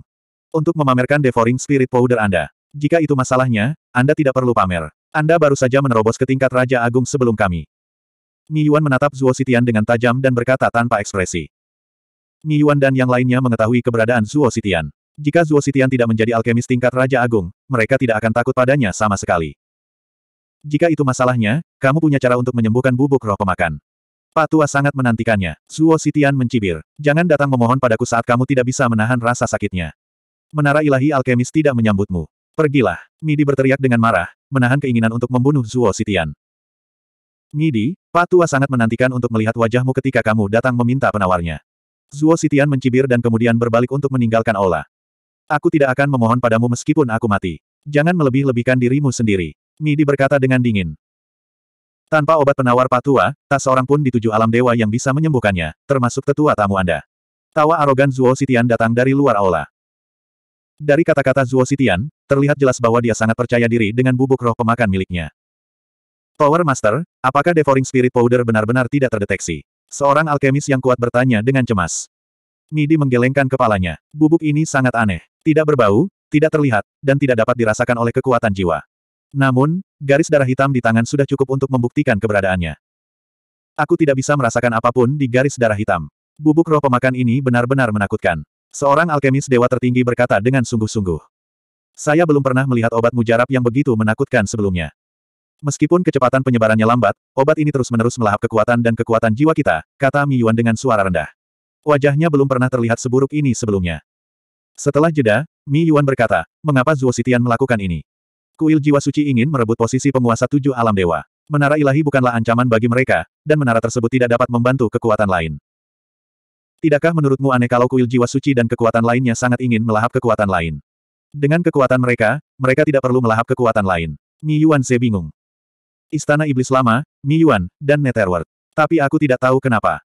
Untuk memamerkan Devouring Spirit Powder Anda. Jika itu masalahnya, Anda tidak perlu pamer. Anda baru saja menerobos ke tingkat Raja Agung sebelum kami. Mi Yuan menatap Zuo Sitian dengan tajam dan berkata tanpa ekspresi. Mi Yuan dan yang lainnya mengetahui keberadaan Zuo Sitian. Jika Zuo Sitian tidak menjadi alkemis tingkat Raja Agung, mereka tidak akan takut padanya sama sekali. Jika itu masalahnya, kamu punya cara untuk menyembuhkan bubuk roh pemakan. Pak Tua sangat menantikannya. Zuo Sitian mencibir. Jangan datang memohon padaku saat kamu tidak bisa menahan rasa sakitnya. Menara ilahi alkemis tidak menyambutmu. Pergilah. Midi berteriak dengan marah, menahan keinginan untuk membunuh Zuo Sitian. Midi, Pak Tua sangat menantikan untuk melihat wajahmu ketika kamu datang meminta penawarnya. Zuo Sitian mencibir dan kemudian berbalik untuk meninggalkan Ola. Aku tidak akan memohon padamu meskipun aku mati. Jangan melebih-lebihkan dirimu sendiri. Midi berkata dengan dingin. Tanpa obat penawar patua, tak seorang pun di tujuh alam dewa yang bisa menyembuhkannya, termasuk tetua tamu Anda. Tawa arogan Zuo Sitian datang dari luar aula. Dari kata-kata Zuo Sitian, terlihat jelas bahwa dia sangat percaya diri dengan bubuk roh pemakan miliknya. Power Master, apakah devouring spirit powder benar-benar tidak terdeteksi? Seorang alkemis yang kuat bertanya dengan cemas. Midi menggelengkan kepalanya. Bubuk ini sangat aneh. Tidak berbau, tidak terlihat, dan tidak dapat dirasakan oleh kekuatan jiwa. Namun, garis darah hitam di tangan sudah cukup untuk membuktikan keberadaannya. Aku tidak bisa merasakan apapun di garis darah hitam. Bubuk roh pemakan ini benar-benar menakutkan. Seorang alkemis dewa tertinggi berkata dengan sungguh-sungguh. Saya belum pernah melihat obat mujarab yang begitu menakutkan sebelumnya. Meskipun kecepatan penyebarannya lambat, obat ini terus-menerus melahap kekuatan dan kekuatan jiwa kita, kata Mi Yuan dengan suara rendah. Wajahnya belum pernah terlihat seburuk ini sebelumnya. Setelah jeda, Mi Yuan berkata, mengapa Zuo Sitian melakukan ini? Kuil Jiwa Suci ingin merebut posisi penguasa tujuh alam dewa. Menara ilahi bukanlah ancaman bagi mereka, dan menara tersebut tidak dapat membantu kekuatan lain. Tidakkah menurutmu aneh kalau kuil Jiwa Suci dan kekuatan lainnya sangat ingin melahap kekuatan lain? Dengan kekuatan mereka, mereka tidak perlu melahap kekuatan lain. Mi Yuan Ze bingung. Istana Iblis Lama, Mi Yuan, dan Netherworld. Tapi aku tidak tahu kenapa.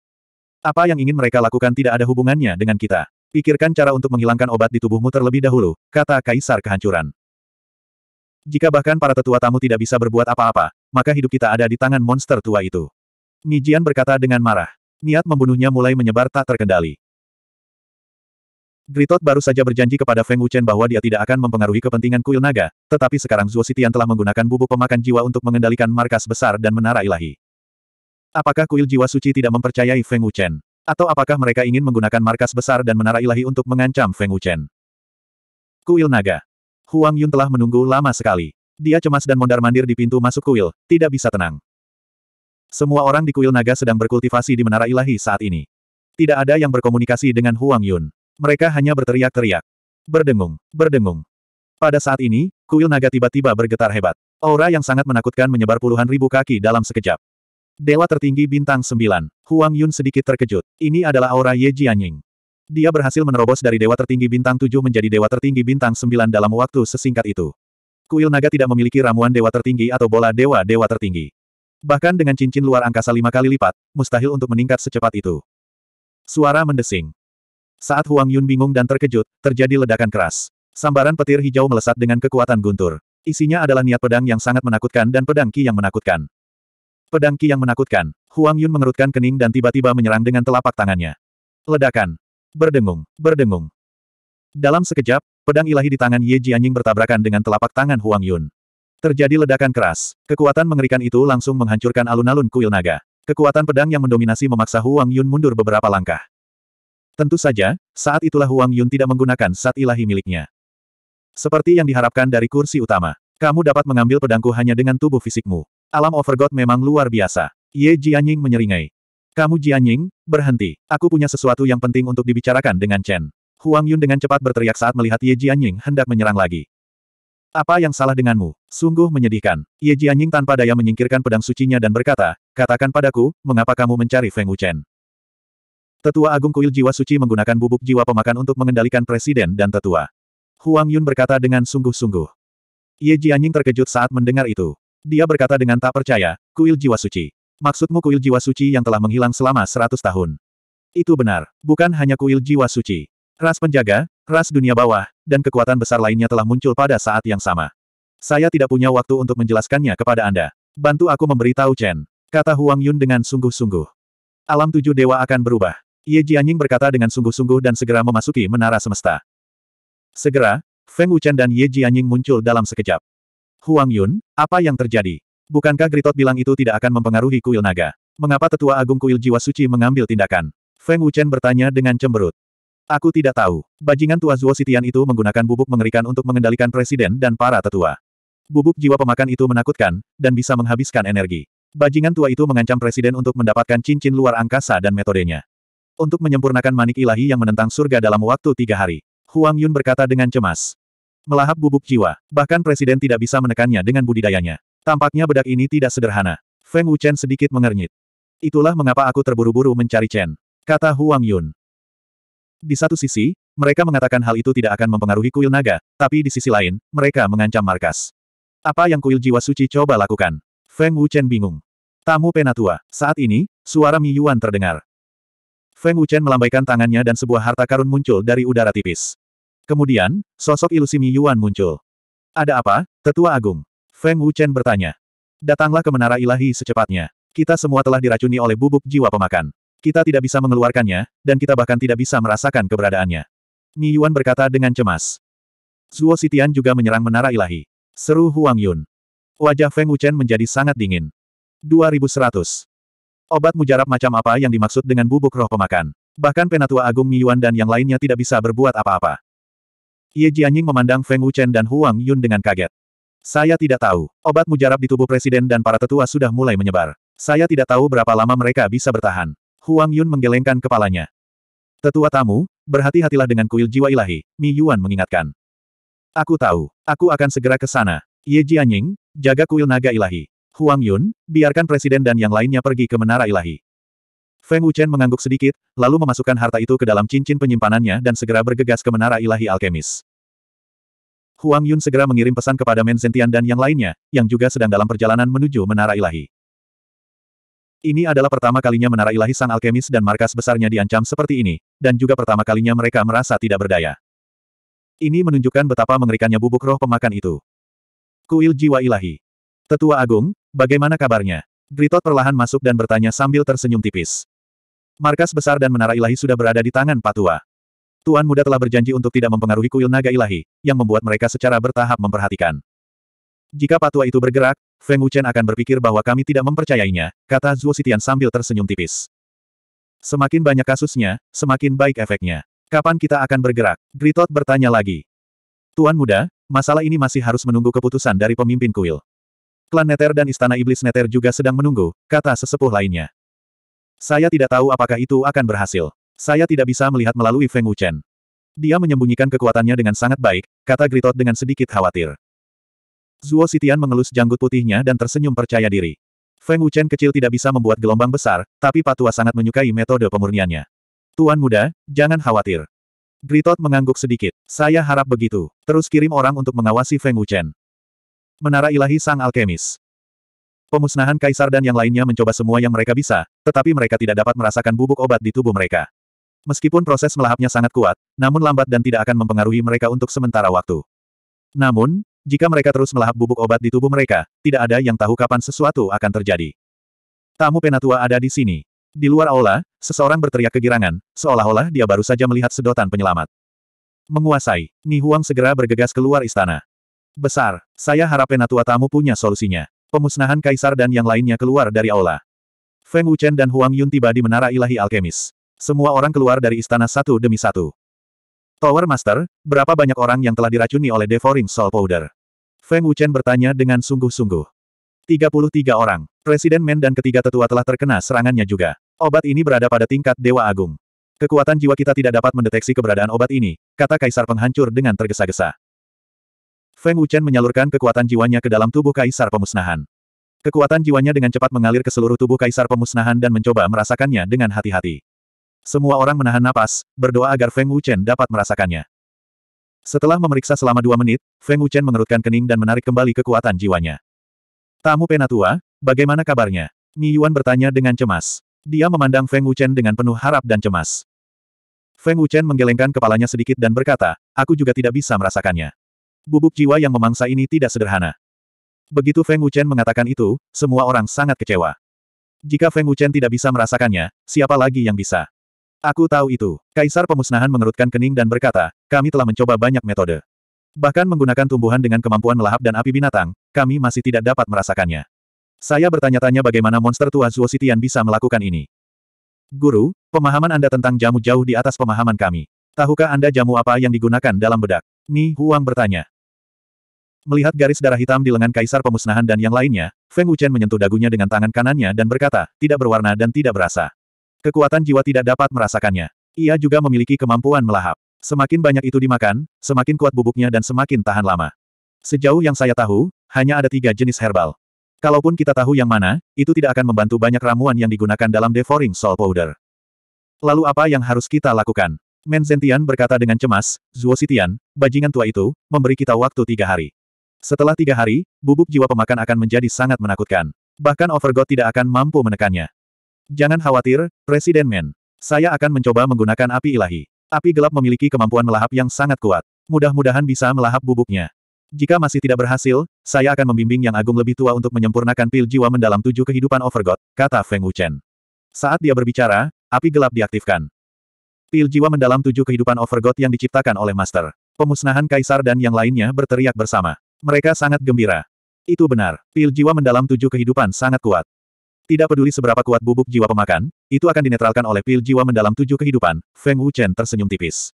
Apa yang ingin mereka lakukan tidak ada hubungannya dengan kita. Pikirkan cara untuk menghilangkan obat di tubuhmu terlebih dahulu, kata Kaisar Kehancuran. Jika bahkan para tetua tamu tidak bisa berbuat apa-apa, maka hidup kita ada di tangan monster tua itu. Mijian berkata dengan marah. Niat membunuhnya mulai menyebar tak terkendali. Gritot baru saja berjanji kepada Feng Wuchen bahwa dia tidak akan mempengaruhi kepentingan kuil naga, tetapi sekarang Zuo Sitian telah menggunakan bubuk pemakan jiwa untuk mengendalikan markas besar dan menara ilahi. Apakah kuil jiwa suci tidak mempercayai Feng Wuchen? Atau apakah mereka ingin menggunakan markas besar dan menara ilahi untuk mengancam Feng Wuchen? Kuil Naga. Huang Yun telah menunggu lama sekali. Dia cemas dan mondar-mandir di pintu masuk kuil, tidak bisa tenang. Semua orang di kuil Naga sedang berkultivasi di menara ilahi saat ini. Tidak ada yang berkomunikasi dengan Huang Yun. Mereka hanya berteriak-teriak. Berdengung, berdengung. Pada saat ini, kuil Naga tiba-tiba bergetar hebat. Aura yang sangat menakutkan menyebar puluhan ribu kaki dalam sekejap. Dewa tertinggi bintang 9. Huang Yun sedikit terkejut. Ini adalah aura Ye Jianying. Dia berhasil menerobos dari dewa tertinggi bintang 7 menjadi dewa tertinggi bintang 9 dalam waktu sesingkat itu. Kuil naga tidak memiliki ramuan dewa tertinggi atau bola dewa-dewa tertinggi. Bahkan dengan cincin luar angkasa lima kali lipat, mustahil untuk meningkat secepat itu. Suara mendesing. Saat Huang Yun bingung dan terkejut, terjadi ledakan keras. Sambaran petir hijau melesat dengan kekuatan guntur. Isinya adalah niat pedang yang sangat menakutkan dan pedang ki yang menakutkan. Pedang Qi yang menakutkan. Huang Yun mengerutkan kening dan tiba-tiba menyerang dengan telapak tangannya. Ledakan. Berdengung, berdengung. Dalam sekejap, pedang ilahi di tangan Ye Jianying bertabrakan dengan telapak tangan Huang Yun. Terjadi ledakan keras. Kekuatan mengerikan itu langsung menghancurkan alun-alun kuil naga. Kekuatan pedang yang mendominasi memaksa Huang Yun mundur beberapa langkah. Tentu saja, saat itulah Huang Yun tidak menggunakan saat ilahi miliknya. Seperti yang diharapkan dari kursi utama. Kamu dapat mengambil pedangku hanya dengan tubuh fisikmu. Alam Overgod memang luar biasa. Ye Jianying menyeringai. Kamu Jianying, berhenti. Aku punya sesuatu yang penting untuk dibicarakan dengan Chen. Huang Yun dengan cepat berteriak saat melihat Ye Jianying hendak menyerang lagi. Apa yang salah denganmu? Sungguh menyedihkan. Ye Jianying tanpa daya menyingkirkan pedang sucinya dan berkata, Katakan padaku, mengapa kamu mencari Feng Wuchen? Tetua Agung Kuil Jiwa Suci menggunakan bubuk jiwa pemakan untuk mengendalikan presiden dan tetua. Huang Yun berkata dengan sungguh-sungguh. Ye Jianying terkejut saat mendengar itu. Dia berkata dengan tak percaya, kuil jiwa suci. Maksudmu kuil jiwa suci yang telah menghilang selama seratus tahun? Itu benar, bukan hanya kuil jiwa suci. Ras penjaga, ras dunia bawah, dan kekuatan besar lainnya telah muncul pada saat yang sama. Saya tidak punya waktu untuk menjelaskannya kepada Anda. Bantu aku memberitahu Chen. Kata Huang Yun dengan sungguh-sungguh. Alam tujuh dewa akan berubah. Ye Jianying berkata dengan sungguh-sungguh dan segera memasuki menara semesta. Segera, Feng Wuchen dan Ye Jianying muncul dalam sekejap. Huang Yun, apa yang terjadi? Bukankah Gritot bilang itu tidak akan mempengaruhi kuil naga? Mengapa tetua agung kuil jiwa suci mengambil tindakan? Feng Wuchen bertanya dengan cemberut. Aku tidak tahu. Bajingan tua Zuo Sitian itu menggunakan bubuk mengerikan untuk mengendalikan presiden dan para tetua. Bubuk jiwa pemakan itu menakutkan, dan bisa menghabiskan energi. Bajingan tua itu mengancam presiden untuk mendapatkan cincin luar angkasa dan metodenya. Untuk menyempurnakan manik ilahi yang menentang surga dalam waktu tiga hari. Huang Yun berkata dengan cemas. Melahap bubuk jiwa, bahkan presiden tidak bisa menekannya dengan budidayanya. Tampaknya bedak ini tidak sederhana. Feng Wuchen sedikit mengernyit. Itulah mengapa aku terburu-buru mencari Chen. Kata Huang Yun. Di satu sisi, mereka mengatakan hal itu tidak akan mempengaruhi kuil naga, tapi di sisi lain, mereka mengancam markas. Apa yang kuil jiwa suci coba lakukan? Feng Wuchen bingung. Tamu penatua, saat ini, suara Mi Yuan terdengar. Feng Wuchen melambaikan tangannya dan sebuah harta karun muncul dari udara tipis. Kemudian, sosok ilusi Mi Yuan muncul. Ada apa, Tetua Agung? Feng Wuchen bertanya. Datanglah ke Menara Ilahi secepatnya. Kita semua telah diracuni oleh bubuk jiwa pemakan. Kita tidak bisa mengeluarkannya, dan kita bahkan tidak bisa merasakan keberadaannya. Mi Yuan berkata dengan cemas. Zuo Sitian juga menyerang Menara Ilahi. Seru Huang Yun. Wajah Feng Wuchen menjadi sangat dingin. 2100. Obat mujarab macam apa yang dimaksud dengan bubuk roh pemakan? Bahkan Penatua Agung Mi Yuan dan yang lainnya tidak bisa berbuat apa-apa. Ye Jianying memandang Feng Wuchen dan Huang Yun dengan kaget. Saya tidak tahu. Obat mujarab di tubuh presiden dan para tetua sudah mulai menyebar. Saya tidak tahu berapa lama mereka bisa bertahan. Huang Yun menggelengkan kepalanya. Tetua tamu, berhati-hatilah dengan kuil jiwa ilahi, Mi Yuan mengingatkan. Aku tahu. Aku akan segera ke sana. Ye Jianying, jaga kuil naga ilahi. Huang Yun, biarkan presiden dan yang lainnya pergi ke menara ilahi. Feng Wuchen mengangguk sedikit, lalu memasukkan harta itu ke dalam cincin penyimpanannya dan segera bergegas ke Menara Ilahi Alkemis. Huang Yun segera mengirim pesan kepada Men Zentian dan yang lainnya, yang juga sedang dalam perjalanan menuju Menara Ilahi. Ini adalah pertama kalinya Menara Ilahi Sang Alkemis dan markas besarnya diancam seperti ini, dan juga pertama kalinya mereka merasa tidak berdaya. Ini menunjukkan betapa mengerikannya bubuk roh pemakan itu. Kuil Jiwa Ilahi. Tetua Agung, bagaimana kabarnya? Gritot perlahan masuk dan bertanya sambil tersenyum tipis. Markas besar dan menara ilahi sudah berada di tangan Patua. Tuan muda telah berjanji untuk tidak mempengaruhi kuil naga ilahi, yang membuat mereka secara bertahap memperhatikan. Jika Patua itu bergerak, Feng Wuchen akan berpikir bahwa kami tidak mempercayainya, kata Zhuo Sitian sambil tersenyum tipis. Semakin banyak kasusnya, semakin baik efeknya. Kapan kita akan bergerak? Gritot bertanya lagi. Tuan muda, masalah ini masih harus menunggu keputusan dari pemimpin kuil. Klan Neter dan Istana Iblis Neter juga sedang menunggu, kata sesepuh lainnya. Saya tidak tahu apakah itu akan berhasil. Saya tidak bisa melihat melalui Feng Wuchen. Dia menyembunyikan kekuatannya dengan sangat baik, kata Gritot dengan sedikit khawatir. Zuo Sitian mengelus janggut putihnya dan tersenyum percaya diri. Feng Wuchen kecil tidak bisa membuat gelombang besar, tapi Patua sangat menyukai metode pemurniannya. Tuan muda, jangan khawatir. Gritot mengangguk sedikit. Saya harap begitu. Terus kirim orang untuk mengawasi Feng Wuchen. Menara Ilahi Sang Alkemis. Pemusnahan kaisar dan yang lainnya mencoba semua yang mereka bisa, tetapi mereka tidak dapat merasakan bubuk obat di tubuh mereka. Meskipun proses melahapnya sangat kuat, namun lambat dan tidak akan mempengaruhi mereka untuk sementara waktu. Namun, jika mereka terus melahap bubuk obat di tubuh mereka, tidak ada yang tahu kapan sesuatu akan terjadi. Tamu penatua ada di sini. Di luar aula, seseorang berteriak kegirangan, seolah-olah dia baru saja melihat sedotan penyelamat. Menguasai, Ni Huang segera bergegas keluar istana. Besar, saya harap penatua tamu punya solusinya. Pemusnahan kaisar dan yang lainnya keluar dari aula. Feng Wuchen dan Huang Yun tiba di Menara Ilahi Alkemis. Semua orang keluar dari istana satu demi satu. Tower Master, berapa banyak orang yang telah diracuni oleh Devouring Soul Powder? Feng Wuchen bertanya dengan sungguh-sungguh. 33 orang. Presiden Men dan ketiga tetua telah terkena serangannya juga. Obat ini berada pada tingkat Dewa Agung. Kekuatan jiwa kita tidak dapat mendeteksi keberadaan obat ini, kata Kaisar Penghancur dengan tergesa-gesa. Feng Wuchen menyalurkan kekuatan jiwanya ke dalam tubuh Kaisar Pemusnahan. Kekuatan jiwanya dengan cepat mengalir ke seluruh tubuh Kaisar Pemusnahan dan mencoba merasakannya dengan hati-hati. Semua orang menahan napas, berdoa agar Feng Wuchen dapat merasakannya. Setelah memeriksa selama dua menit, Feng Wuchen mengerutkan kening dan menarik kembali kekuatan jiwanya. Tamu penatua, bagaimana kabarnya? Mi Yuan bertanya dengan cemas. Dia memandang Feng Wuchen dengan penuh harap dan cemas. Feng Wuchen menggelengkan kepalanya sedikit dan berkata, aku juga tidak bisa merasakannya. Bubuk jiwa yang memangsa ini tidak sederhana. Begitu Feng Wuchen mengatakan itu, semua orang sangat kecewa. Jika Feng Wuchen tidak bisa merasakannya, siapa lagi yang bisa? Aku tahu itu. Kaisar pemusnahan mengerutkan kening dan berkata, kami telah mencoba banyak metode. Bahkan menggunakan tumbuhan dengan kemampuan melahap dan api binatang, kami masih tidak dapat merasakannya. Saya bertanya-tanya bagaimana monster tua Zuo Sitian bisa melakukan ini. Guru, pemahaman Anda tentang jamu jauh di atas pemahaman kami. Tahukah Anda jamu apa yang digunakan dalam bedak? Ni Huang bertanya. Melihat garis darah hitam di lengan kaisar pemusnahan dan yang lainnya, Feng Wuchen menyentuh dagunya dengan tangan kanannya dan berkata, tidak berwarna dan tidak berasa. Kekuatan jiwa tidak dapat merasakannya. Ia juga memiliki kemampuan melahap. Semakin banyak itu dimakan, semakin kuat bubuknya dan semakin tahan lama. Sejauh yang saya tahu, hanya ada tiga jenis herbal. Kalaupun kita tahu yang mana, itu tidak akan membantu banyak ramuan yang digunakan dalam devouring soul powder. Lalu apa yang harus kita lakukan? Menzentian berkata dengan cemas, Zuo Sitian, bajingan tua itu, memberi kita waktu tiga hari. Setelah tiga hari, bubuk jiwa pemakan akan menjadi sangat menakutkan. Bahkan Overgod tidak akan mampu menekannya. Jangan khawatir, Presiden Men. Saya akan mencoba menggunakan api ilahi. Api gelap memiliki kemampuan melahap yang sangat kuat. Mudah-mudahan bisa melahap bubuknya. Jika masih tidak berhasil, saya akan membimbing yang agung lebih tua untuk menyempurnakan pil jiwa mendalam tujuh kehidupan Overgod, kata Feng Wuchen. Saat dia berbicara, api gelap diaktifkan. Pil jiwa mendalam tujuh kehidupan Overgod yang diciptakan oleh Master. Pemusnahan Kaisar dan yang lainnya berteriak bersama. Mereka sangat gembira. Itu benar, pil jiwa mendalam tujuh kehidupan sangat kuat. Tidak peduli seberapa kuat bubuk jiwa pemakan, itu akan dinetralkan oleh pil jiwa mendalam tujuh kehidupan, Feng Wuchen tersenyum tipis.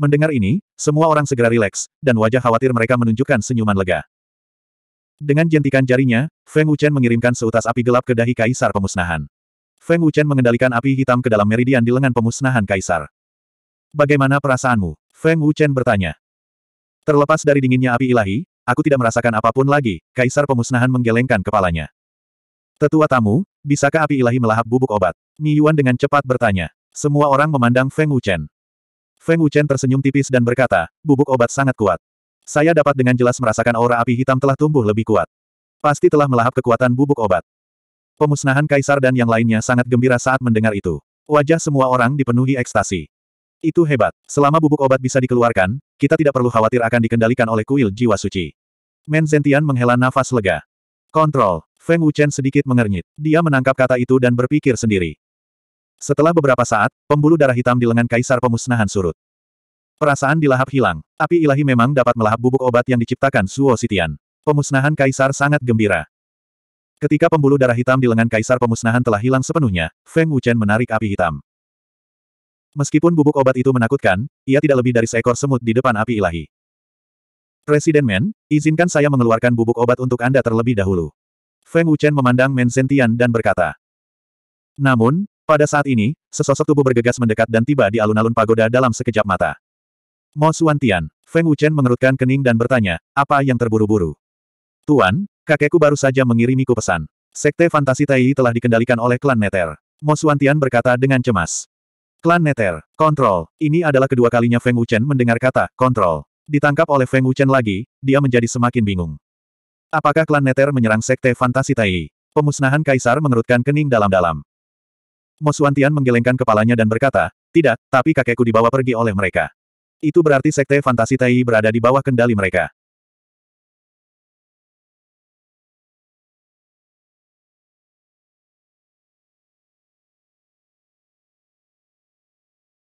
Mendengar ini, semua orang segera rileks, dan wajah khawatir mereka menunjukkan senyuman lega. Dengan jentikan jarinya, Feng Wuchen mengirimkan seutas api gelap ke dahi kaisar pemusnahan. Feng Wuchen mengendalikan api hitam ke dalam meridian di lengan pemusnahan kaisar. Bagaimana perasaanmu? Feng Wuchen bertanya. Terlepas dari dinginnya api ilahi, aku tidak merasakan apapun lagi, Kaisar Pemusnahan menggelengkan kepalanya. Tetua tamu, bisakah api ilahi melahap bubuk obat? Mi Yuan dengan cepat bertanya. Semua orang memandang Feng Wuchen. Feng Wuchen tersenyum tipis dan berkata, bubuk obat sangat kuat. Saya dapat dengan jelas merasakan aura api hitam telah tumbuh lebih kuat. Pasti telah melahap kekuatan bubuk obat. Pemusnahan Kaisar dan yang lainnya sangat gembira saat mendengar itu. Wajah semua orang dipenuhi ekstasi. Itu hebat. Selama bubuk obat bisa dikeluarkan, kita tidak perlu khawatir akan dikendalikan oleh kuil jiwa suci. Men Zentian menghela nafas lega. Kontrol. Feng Wuchen sedikit mengernyit. Dia menangkap kata itu dan berpikir sendiri. Setelah beberapa saat, pembuluh darah hitam di lengan kaisar pemusnahan surut. Perasaan dilahap hilang. Api ilahi memang dapat melahap bubuk obat yang diciptakan Suo Sitian. Pemusnahan kaisar sangat gembira. Ketika pembuluh darah hitam di lengan kaisar pemusnahan telah hilang sepenuhnya, Feng Wuchen menarik api hitam. Meskipun bubuk obat itu menakutkan, ia tidak lebih dari seekor semut di depan api ilahi. Presiden Men, izinkan saya mengeluarkan bubuk obat untuk Anda terlebih dahulu. Feng Wuchen memandang Men Sentian dan berkata. Namun, pada saat ini, sesosok tubuh bergegas mendekat dan tiba di alun-alun pagoda dalam sekejap mata. Mo Tian, Feng Wuchen mengerutkan kening dan bertanya, apa yang terburu-buru? Tuan, kakekku baru saja mengirimiku pesan. Sekte fantasi Tai telah dikendalikan oleh klan Neter. Mo Tian berkata dengan cemas. Klan Neter, kontrol. Ini adalah kedua kalinya Feng Wuchen mendengar kata, kontrol. Ditangkap oleh Feng Wuchen lagi, dia menjadi semakin bingung. Apakah klan Neter menyerang Sekte Fantasi Tai? Pemusnahan Kaisar mengerutkan kening dalam-dalam. Mo Suantian menggelengkan kepalanya dan berkata, tidak, tapi kakekku dibawa pergi oleh mereka. Itu berarti Sekte Fantasi Tai berada di bawah kendali mereka.